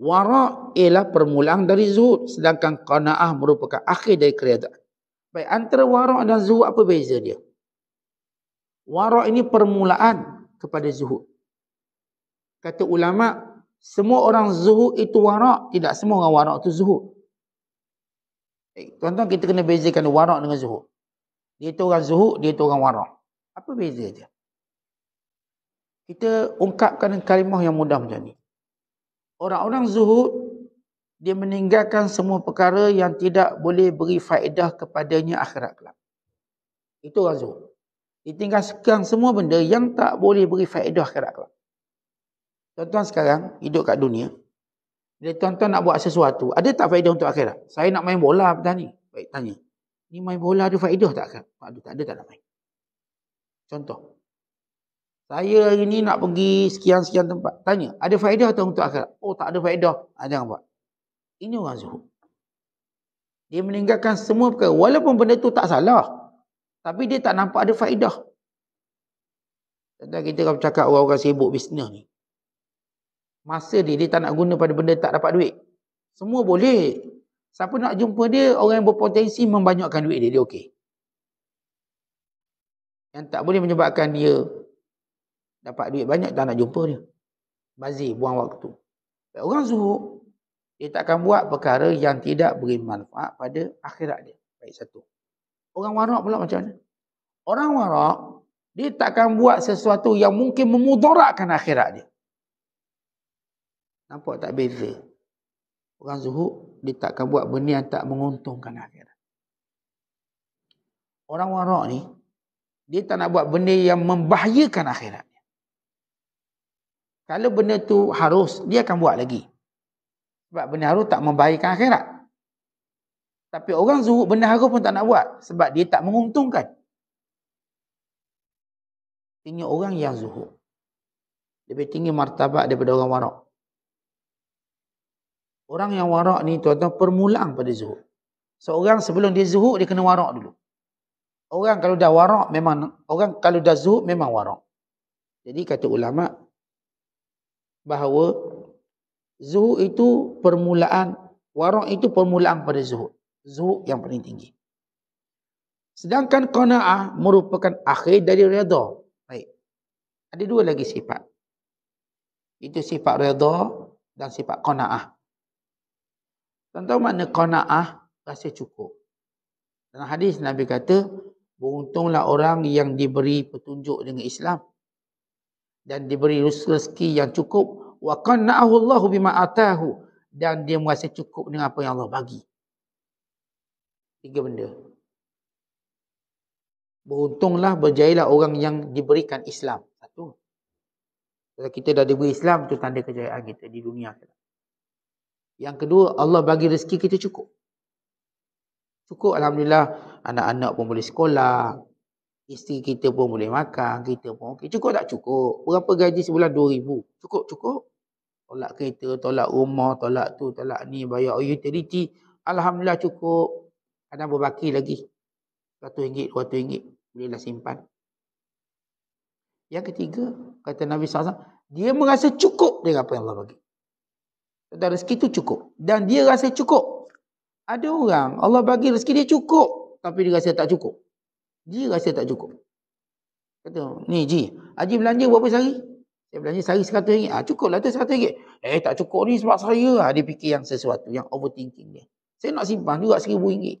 Warak ialah permulaan dari zuhud sedangkan qanaah merupakan akhir dari keredaan. Baik, antara warak dan zuhud apa beza dia? Warok ini permulaan kepada zuhud. Kata ulama, semua orang zuhud itu warok. Tidak semua orang warok itu zuhud. Eh, tuan-tuan, kita kena bezakan warok dengan zuhud. Dia itu orang zuhud, dia itu orang warok. Apa beza dia? Kita ungkapkan kalimah yang mudah macam ni. Orang-orang zuhud, dia meninggalkan semua perkara yang tidak boleh beri faedah kepadanya akhirat kelak. Itu orang zuhud tinggal sekarang semua benda yang tak boleh beri faedah kepada kau. Tuan-tuan sekarang hidup kat dunia. Bila tuan-tuan nak buat sesuatu, ada tak faedah untuk akhirat? Saya nak main bola petang ni. Baik tanya. Ni main bola ada faedah tak akhirat? Tak ada, tak ada tak nak main. Contoh. Saya hari ni nak pergi sekian-sekian tempat. Tanya, ada faedah atau untuk akhirat? Oh, tak ada faedah. Ha, jangan buat. Ini orang zuhud. Dia meninggalkan semua perkara. Walaupun benda tu tak salah. Tapi dia tak nampak ada faedah. Tentang kita kalau cakap orang-orang sibuk bisnes ni. Masa dia, dia tak nak guna pada benda tak dapat duit. Semua boleh. Siapa nak jumpa dia, orang yang berpotensi membanyakkan duit dia, dia okey. Yang tak boleh menyebabkan dia dapat duit banyak, tak nak jumpa dia. Bazir, buang waktu. Orang zuhuk, dia takkan buat perkara yang tidak beri manfaat pada akhirat dia. Baik satu. Orang warak pula macam mana? Orang warak, dia takkan buat sesuatu yang mungkin memudaratkan akhirat dia. Nampak tak beza? Orang zuhud, dia takkan buat benda yang tak menguntungkan akhirat. Orang warak ni, dia tak nak buat benda yang membahayakan akhirat. Kalau benda tu harus, dia akan buat lagi. Sebab benda harus tak membahayakan akhirat. Tapi orang zuhud benar pun tak nak buat sebab dia tak menguntungkan. Tinggi orang yang zuhud. Lebih tinggi martabat daripada orang warak. Orang yang warak ni tuan-tuan permulaan pada zuhud. Seorang sebelum dia zuhud dia kena warak dulu. Orang kalau dah warak memang orang kalau dah zuhud memang warak. Jadi kata ulama bahawa zuhud itu permulaan warak itu permulaan pada zuhud zuhud yang paling tinggi. Sedangkan qanaah merupakan akhir dari redha. Baik. Ada dua lagi sifat. Itu sifat redha dan sifat qanaah. Tentu makna qanaah rasa cukup. Dalam hadis Nabi kata, beruntunglah orang yang diberi petunjuk dengan Islam dan diberi rezeki yang cukup wa qanaahu bima atahu dan dia merasa cukup dengan apa yang Allah bagi tiga benda. Beruntunglah, berjayalah orang yang diberikan Islam. Satu. Kalau kita dah diberi Islam, tu tanda kejayaan kita di dunia. Yang kedua, Allah bagi rezeki kita cukup. Cukup, Alhamdulillah. Anak-anak pun boleh sekolah. Isteri kita pun boleh makan. Kita pun okey. Cukup tak cukup? Berapa gaji sebulan? RM2,000. Cukup, cukup. Tolak kereta, tolak rumah, tolak tu, tolak ni. Bayar utility. Alhamdulillah cukup. Ada Kadang berbaki lagi. satu 100 dua 200 Bolehlah simpan. Yang ketiga, kata Nabi SAW, dia merasa cukup dengan apa yang Allah bagi. Dan rezeki itu cukup. Dan dia rasa cukup. Ada orang, Allah bagi rezeki dia cukup. Tapi dia rasa tak cukup. Dia rasa tak cukup. Kata, ni Ji, Haji belanja berapa sehari? Dia belanja sehari RM100. Ha, ah, cukuplah tu RM100. Eh, tak cukup ni sebab saya. Ha, dia fikir yang sesuatu, yang overthinking dia. Saya nak simpan juga seribu 1000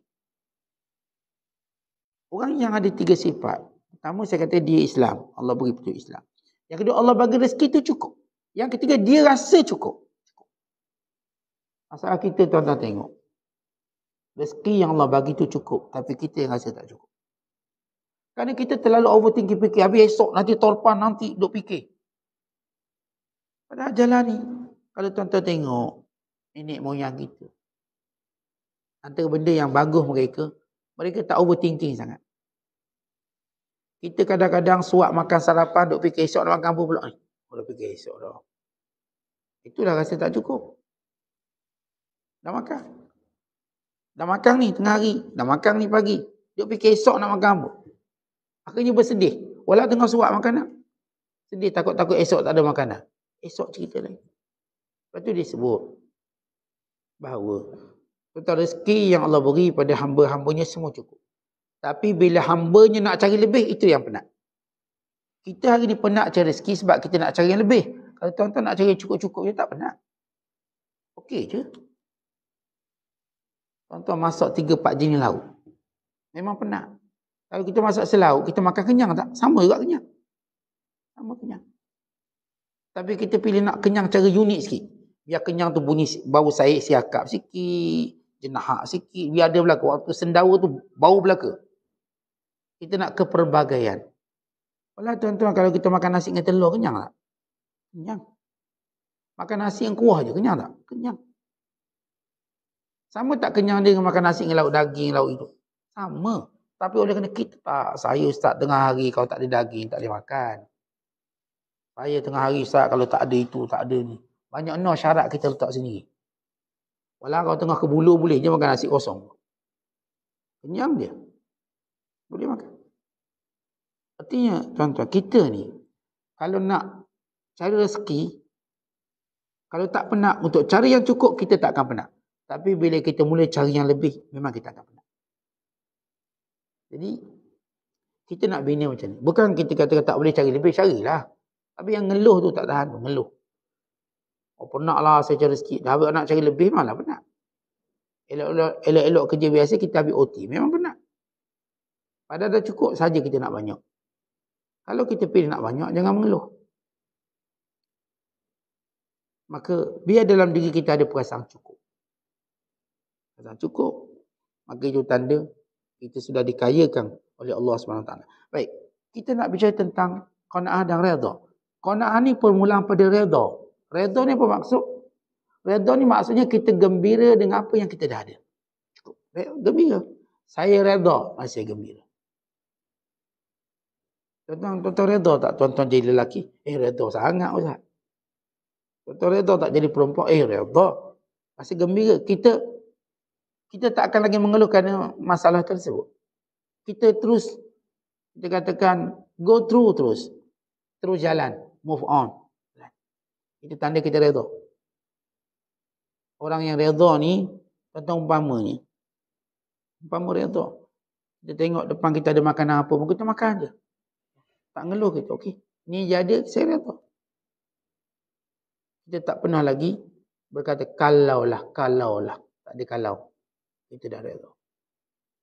Orang yang ada tiga sifat. Pertama saya kata dia Islam. Allah beri petunjuk Islam. Yang kedua Allah bagi rezeki tu cukup. Yang ketiga dia rasa cukup. Masalah kita tuan-tuan tengok. Rezeki yang Allah bagi tu cukup. Tapi kita yang rasa tak cukup. Kerana kita terlalu over tinggi fikir. Habis esok nanti torpan nanti duk fikir. Padahal jalan ni. Kalau tuan-tuan tengok. Nenek moyang kita. Antara benda yang bagus mereka. Mereka tak overthinking sangat. Kita kadang-kadang suap makan sarapan, duk fikir esok nak makan apa pula. Eh, boleh fikir esok dah. Itulah rasa tak cukup. Dah makan. Dah makan ni tengah hari. Dah makan ni pagi. Duk fikir esok nak makan apa. Akhirnya bersedih. Walau tengah suap makanan. Sedih takut-takut esok tak ada makanan. Esok cerita lagi. Lepas tu dia sebut. Bahawa tentang rezeki yang Allah beri pada hamba-hambanya semua cukup. Tapi bila hambanya nak cari lebih, itu yang penat. Kita hari ni penat cari rezeki sebab kita nak cari yang lebih. Kalau tuan-tuan nak cari cukup-cukup je, tak penat. Okey je. Tuan-tuan masak 3-4 jenis lauk. Memang penat. Kalau kita masak selauk, kita makan kenyang tak? Sama juga kenyang. Sama kenyang. Tapi kita pilih nak kenyang cara unik sikit. Biar kenyang tu bunyi bau saik siakap sikit jenahak sikit, biar dia berlaku. Waktu sendawa tu bau belaka. Kita nak keperbagaian. Walau tuan-tuan, kalau kita makan nasi dengan telur, kenyang tak? Kenyang. Makan nasi yang kuah je, kenyang tak? Kenyang. Sama tak kenyang dia dengan makan nasi dengan lauk daging, lauk itu. Sama. Tapi oleh kena kita tak. Saya ustaz tengah hari kalau tak ada daging, tak boleh makan. Saya tengah hari ustaz kalau tak ada itu, tak ada ni. Banyak no syarat kita letak sendiri. Walau kau tengah kebulu boleh je makan nasi kosong. Kenyang dia. Boleh makan. Artinya, tuan-tuan, kita ni, kalau nak cari rezeki, kalau tak penat untuk cari yang cukup, kita tak akan penat. Tapi bila kita mula cari yang lebih, memang kita akan penat. Jadi, kita nak bina macam ni. Bukan kita kata tak boleh cari lebih, carilah. Tapi yang ngeluh tu tak tahan pun, ngeluh. Oh, penatlah saya cari sikit. Dah nak cari lebih, malah penat. Elok-elok, kerja biasa, kita ambil OT. Memang penat. Padahal dah cukup saja kita nak banyak. Kalau kita pilih nak banyak, jangan mengeluh. Maka, biar dalam diri kita ada perasaan cukup. Perasaan cukup, maka itu tanda kita sudah dikayakan oleh Allah SWT. Baik, kita nak bicara tentang kona'ah dan redha. Kona'ah ni permulaan pada redha. Redha ni apa maksud? Redha ni maksudnya kita gembira dengan apa yang kita dah ada. Gembira. Saya redha, masih gembira. Tuan-tuan, tuan-tuan redha tak tuan-tuan jadi lelaki? Eh, redha sangat, Ustaz. Tuan-tuan redha tak jadi perempuan? Eh, redha. Masih gembira. Kita kita tak akan lagi mengeluhkan masalah tersebut. Kita terus, kita katakan, go through terus. Terus jalan. Move on. Itu tanda kita redha. Orang yang redha ni, tentang umpamanya. Umpama redha. Dia tengok depan kita ada makanan apa pun, kita makan je. Tak ngeluh kita, okey. Ni jadi saya redha. Dia tak pernah lagi berkata, kalau kalaulah, kalaulah. Tak ada kalau. Kita dah redha.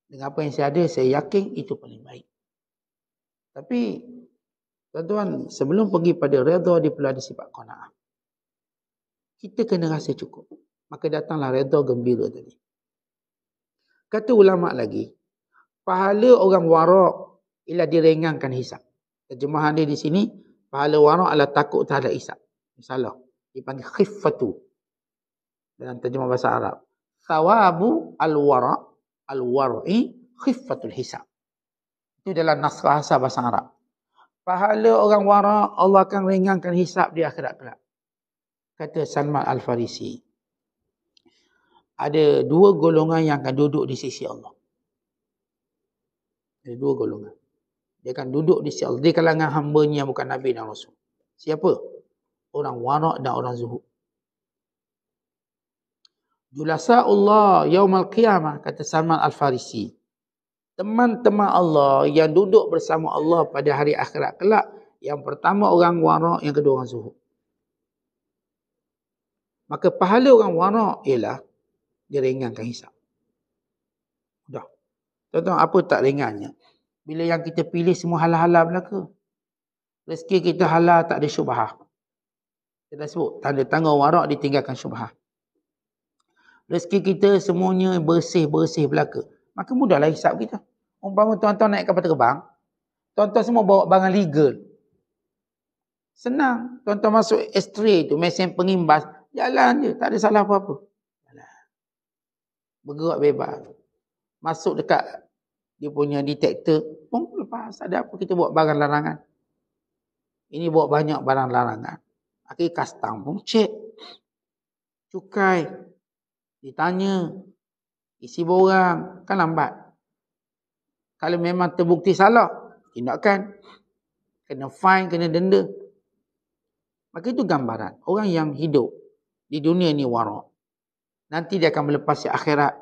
Dengan apa yang saya ada, saya yakin itu paling baik. Tapi, tuan-tuan, sebelum pergi pada redha, dia perlu ada sifat kona'ah kita kena rasa cukup. Maka datanglah redha gembira tadi. Kata ulama lagi, pahala orang warak ialah direngangkan hisap. Terjemahan dia di sini, pahala warak adalah takut terhadap hisap. Salah. Dipanggil khifatu. Dalam terjemah bahasa Arab. Sawabu al-warak al-war'i khifatul hisap. Itu dalam naskah bahasa Arab. Pahala orang warak, Allah akan ringankan hisap di akhirat kelak kata Salman Al-Farisi. Ada dua golongan yang akan duduk di sisi Allah. Ada dua golongan. Dia akan duduk di sisi Allah. Di kalangan hambanya yang bukan Nabi dan Rasul. Siapa? Orang warak dan orang zuhud. Julasa Allah Yaum Al qiyamah kata Salman Al-Farisi. Teman-teman Allah yang duduk bersama Allah pada hari akhirat kelak. Yang pertama orang warak, yang kedua orang zuhud. Maka pahala orang warak ialah dia ringankan hisap. Dah, Tuan-tuan, apa tak ringannya? Bila yang kita pilih semua halal-halal belaka. Rezeki kita halal tak ada syubhah. Kita dah sebut, tanda tangga warak ditinggalkan syubhah. Rezeki kita semuanya bersih-bersih belaka. Maka mudahlah hisap kita. Umpama tuan-tuan naik kapal terbang, tuan-tuan semua bawa barang legal. Senang. Tuan-tuan masuk x tu, mesin pengimbas, Jalan je, tak ada salah apa-apa. Bergerak bebas. Masuk dekat dia punya detektor, pun lepas ada apa kita buat barang larangan. Ini buat banyak barang larangan. Akhirnya kastam pun cek. Cukai. Ditanya. Isi borang. Kan lambat. Kalau memang terbukti salah, tindakan. Kena fine, kena denda. Maka itu gambaran. Orang yang hidup di dunia ni warak. Nanti dia akan melepasi akhirat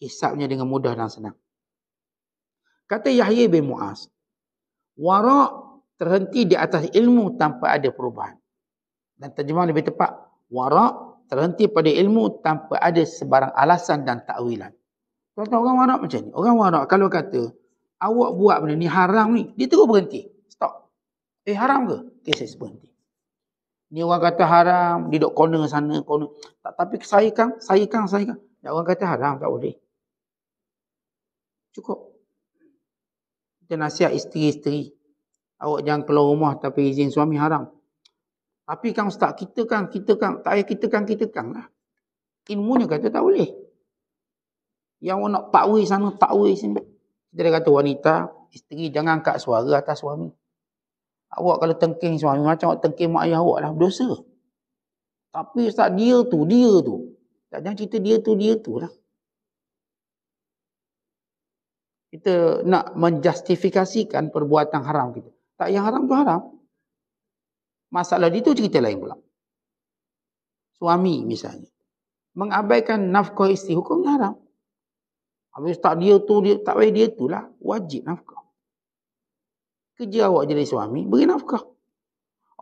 hisapnya dengan mudah dan senang. Kata Yahya bin Muaz, warak terhenti di atas ilmu tanpa ada perubahan. Dan terjemah lebih tepat, warak terhenti pada ilmu tanpa ada sebarang alasan dan takwilan. Contoh orang warak macam ni. Orang warak kalau kata, awak buat benda ni haram ni, dia terus berhenti. Stop. Eh haram ke? Okay, saya berhenti. Ni orang kata haram, di dok corner sana, corner. Tak, tapi saya kan, saya kan, saya kan. Ya, orang kata haram, tak boleh. Cukup. Kita nasihat isteri-isteri. Awak jangan keluar rumah tapi izin suami haram. Tapi kan ustaz, kita kan, kita kan. Tak payah kita kan, kita kan lah. Ilmunya kata tak boleh. Yang orang nak takwi sana, takwi sini. Kita kata wanita, isteri jangan angkat suara atas suami. Awak kalau tengking suami macam awak tengking mak ayah awak lah berdosa. Tapi Ustaz dia tu, dia tu. Tak jangan cerita dia tu, dia tu lah. Kita nak menjustifikasikan perbuatan haram kita. Tak yang haram tu haram. Masalah dia tu cerita lain pula. Suami misalnya. Mengabaikan nafkah isteri hukumnya haram. Habis tak dia tu, dia, tak payah dia tu lah. Wajib nafkah. Kerja awak jadi suami, beri nafkah.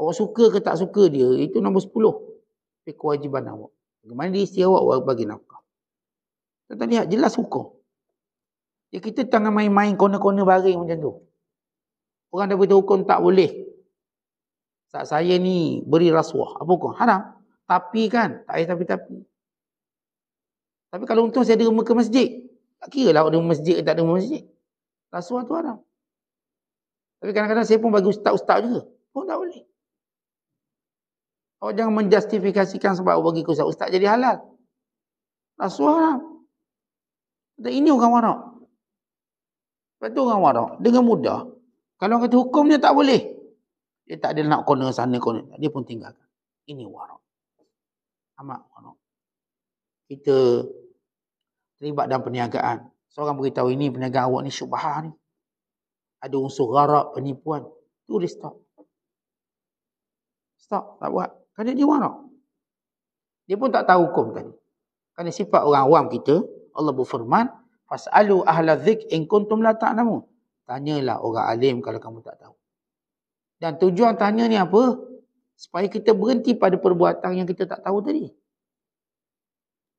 Awak suka ke tak suka dia, itu nombor sepuluh. Tapi kewajiban awak. Bagaimana dia isteri awak, awak bagi nafkah. Tuan-tuan lihat, jelas hukum. Ya kita tangan main-main corner-corner baring macam tu. Orang dah beritahu hukum tak boleh. Tak saya ni beri rasuah. Apa hukum? Haram. Tapi kan, tak payah tapi-tapi. Tapi kalau untung saya ada rumah ke masjid. Tak kira lah ada rumah masjid ke tak ada rumah masjid. Rasuah tu haram. Tapi kadang-kadang saya pun bagi ustaz-ustaz juga. Pun tak boleh. Awak jangan menjustifikasikan sebab awak bagi kursus ustaz jadi halal. Rasuah lah. Ini orang warak. Sebab tu orang warak. Dengan mudah. Kalau orang kata hukum dia tak boleh. Dia tak ada nak corner sana. Corner. Dia pun tinggalkan. Ini warak. Amat warak. Kita terlibat dalam perniagaan. Seorang beritahu ini perniagaan awak ni syubah ni ada unsur gharap, penipuan. Itu dia stop. Stop, tak buat. Kerana dia warak. Dia pun tak tahu hukum tadi. Kerana sifat orang awam kita, Allah berfirman, Fas'alu ahla zik in kuntum la ta'namu. Tanyalah orang alim kalau kamu tak tahu. Dan tujuan tanya ni apa? Supaya kita berhenti pada perbuatan yang kita tak tahu tadi.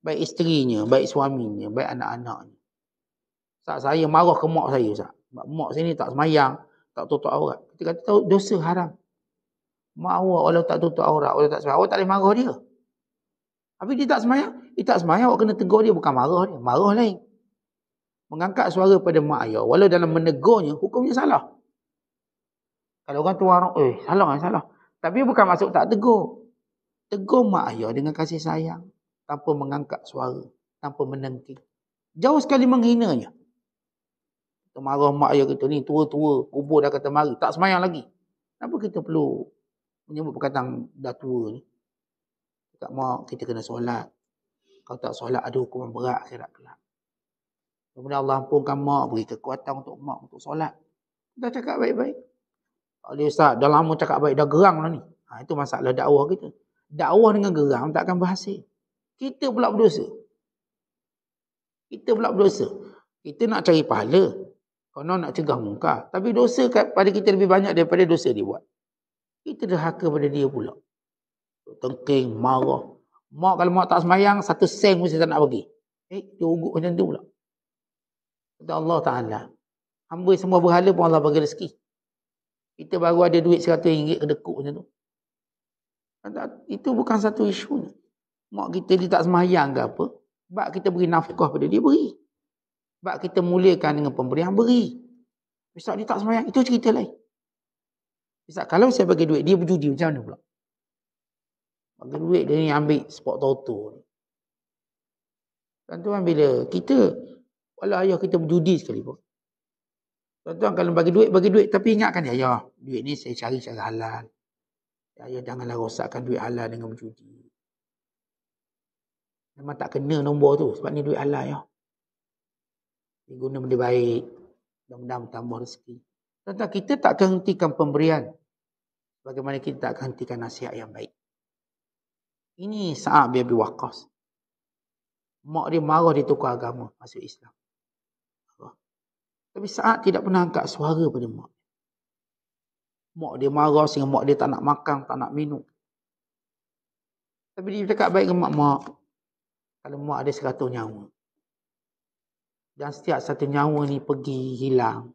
Baik isterinya, baik suaminya, baik anak-anaknya. Saat saya marah ke mak saya, Ustaz. Sebab mak saya ni tak semayang, tak tutup aurat. Kita kata tahu dosa haram. Mak awak walau tak tutup aurat, walau tak semayang, awak tak boleh marah dia. Tapi dia tak semayang, dia tak semayang, awak kena tegur dia, bukan marah dia. Marah lain. Mengangkat suara pada mak ayah, walau dalam menegurnya, hukumnya salah. Kalau orang tu orang, eh salah kan salah. Tapi bukan masuk tak tegur. Tegur mak ayah dengan kasih sayang. Tanpa mengangkat suara. Tanpa menengking. Jauh sekali menghinanya. Kita marah mak ayah kita ni tua-tua, kubur dah kata mari, tak semayang lagi. Kenapa kita perlu menyebut perkataan dah tua ni? Tak mau kita kena solat. Kalau tak solat ada hukuman berat akhirat kelak. Kemudian Allah ampunkan mak, beri kekuatan untuk mak untuk solat. Dah cakap baik-baik. Ali Ustaz, dah lama cakap baik, dah geram lah ni. Ha, itu masalah dakwah kita. Dakwah dengan geram tak akan berhasil. Kita pula berdosa. Kita pula berdosa. Kita nak cari pahala. Kalau nak cegah muka. Tapi dosa pada kita lebih banyak daripada dosa dia buat. Kita derhaka pada dia pula. Tengking, marah. Mak kalau mak tak semayang, satu sen mesti saya nak bagi. Eh, dia ugut macam tu pula. Kata Allah Ta'ala. Ambil semua berhala pun Allah bagi rezeki. Kita baru ada duit RM100 ke dekuk macam tu. Itu bukan satu isu ni. Mak kita dia tak semayang ke apa. Sebab kita beri nafkah pada dia, beri. Sebab kita muliakan dengan pemberian beri. Ustaz dia tak semayang. Itu cerita lain. Ustaz kalau saya bagi duit, dia berjudi macam mana pula? Bagi duit dia ni ambil sport toto ni. Tuan-tuan bila kita, walau ayah kita berjudi sekali pun. Tuan-tuan kalau bagi duit, bagi duit. Tapi ingatkan ya, ayah, duit ni saya cari cara halal. Ya, ayah janganlah rosakkan duit halal dengan berjudi. Memang tak kena nombor tu sebab ni duit halal ya. Dia guna benda baik. Mudah-mudahan bertambah rezeki. tuan kita tak akan hentikan pemberian. Bagaimana kita tak akan hentikan nasihat yang baik. Ini saat biar biar wakas. Mak dia marah dia tukar agama masuk Islam. Tapi saat tidak pernah angkat suara pada mak. Mak dia marah sehingga mak dia tak nak makan, tak nak minum. Tapi dia cakap baik dengan mak-mak. Kalau mak ada seratus nyawa dan setiap satu nyawa ni pergi hilang.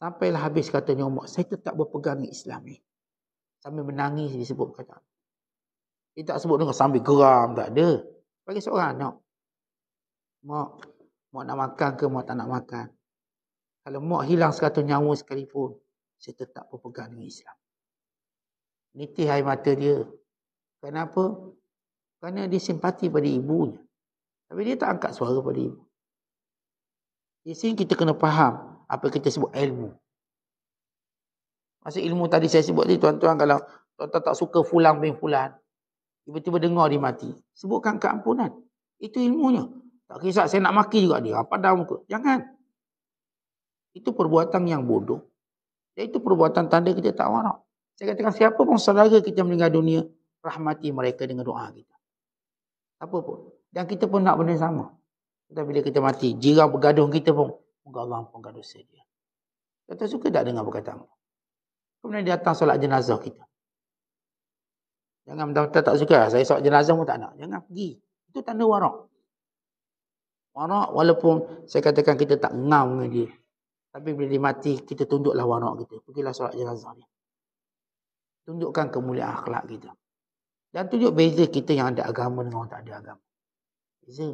Sampailah habis katanya umat, saya tetap berpegang dengan Islam ni. Sambil menangis disebut kata. Dia tak sebut dengan sambil geram tak ada. Bagi seorang anak. Mak, mak nak makan ke mak tak nak makan. Kalau mak hilang sekatu nyawa sekalipun, saya tetap berpegang dengan Islam. Nitih air mata dia. Kenapa? Kerana dia simpati pada ibunya. Tapi dia tak angkat suara pada ibu. Di sini kita kena faham apa kita sebut ilmu. Maksud ilmu tadi saya sebut tadi tuan-tuan kalau tuan-tuan tak suka fulang bin fulan. Tiba-tiba dengar dia mati. Sebutkan keampunan. Itu ilmunya. Tak kisah saya nak maki juga dia. Apa dah muka. Jangan. Itu perbuatan yang bodoh. Dan itu perbuatan tanda kita tak warak. Saya katakan siapa pun saudara kita meninggal dunia. Rahmati mereka dengan doa kita. Apa pun. Dan kita pun nak benda sama. Kita bila kita mati, jirau bergaduh kita pun. Moga Allah pun gaduh saja. dia. suka tak dengar perkataan. Kemudian dia datang solat jenazah kita. Jangan mendaftar tak suka. Lah, saya solat jenazah pun tak nak. Jangan pergi. Itu tanda warak. Warak walaupun saya katakan kita tak ngam dengan dia. Tapi bila dia mati, kita tunduklah warak kita. Pergilah solat jenazah dia. Tunjukkan kemuliaan akhlak kita. Dan tunjuk beza kita yang ada agama dengan orang tak ada agama. Beza.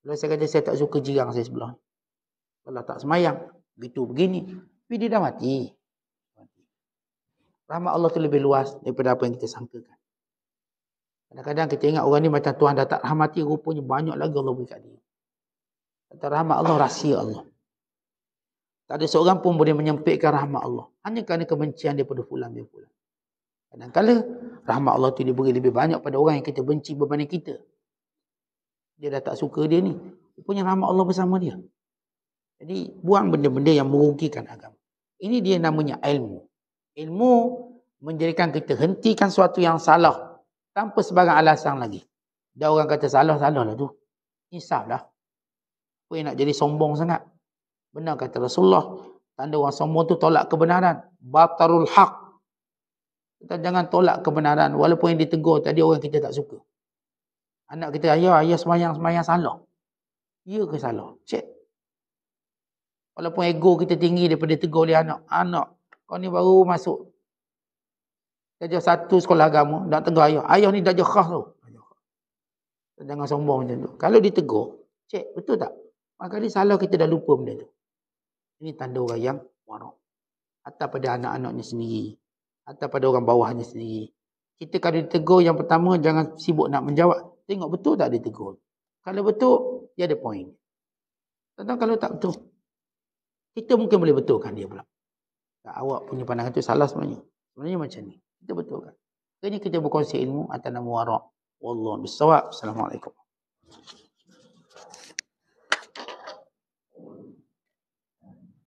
Kalau saya kata saya tak suka jirang saya sebelah. Kalau tak semayang. Begitu begini. Tapi dia dah mati. Rahmat Allah tu lebih luas daripada apa yang kita sangkakan. Kadang-kadang kita ingat orang ni macam Tuhan dah tak rahmati. Rupanya banyak lagi Allah beri kat dia. Kata rahmat Allah rahsia Allah. Tak ada seorang pun boleh menyempitkan rahmat Allah. Hanya kerana kebencian daripada fulan dia pulang. Kadang-kadang rahmat Allah tu diberi lebih banyak pada orang yang kita benci berbanding kita dia dah tak suka dia ni. Punya rahmat Allah bersama dia. Jadi buang benda-benda yang merugikan agama. Ini dia namanya ilmu. Ilmu menjadikan kita hentikan sesuatu yang salah tanpa sebarang alasan lagi. Dia orang kata salah-salah lah tu. Insaf lah. Apa yang nak jadi sombong sangat? Benar kata Rasulullah. Tanda orang sombong tu tolak kebenaran. Batarul haq. Kita jangan tolak kebenaran walaupun yang ditegur tadi orang kita tak suka. Anak kita, ayah, ayah semayang, semayang salah. Ya ke salah? Cik. Walaupun ego kita tinggi daripada tegur oleh anak. Anak, kau ni baru masuk. Dajah satu sekolah agama, nak tegur ayah. Ayah ni dajah khas tu. Jangan sombong macam tu. Kalau ditegur, cik, betul tak? Maka ni salah kita dah lupa benda tu. Ini tanda orang yang warak. Atau pada anak-anaknya sendiri. Atau pada orang bawahnya sendiri. Kita kalau ditegur, yang pertama jangan sibuk nak menjawab. Tengok betul tak dia tegur. Kalau betul, dia ada poin. Tentang kalau tak betul, kita mungkin boleh betulkan dia pula. Tak, awak punya pandangan tu salah sebenarnya. Sebenarnya macam ni. Kita betulkan. Kini kita berkongsi ilmu atas nama warak. Wallahu bisawab.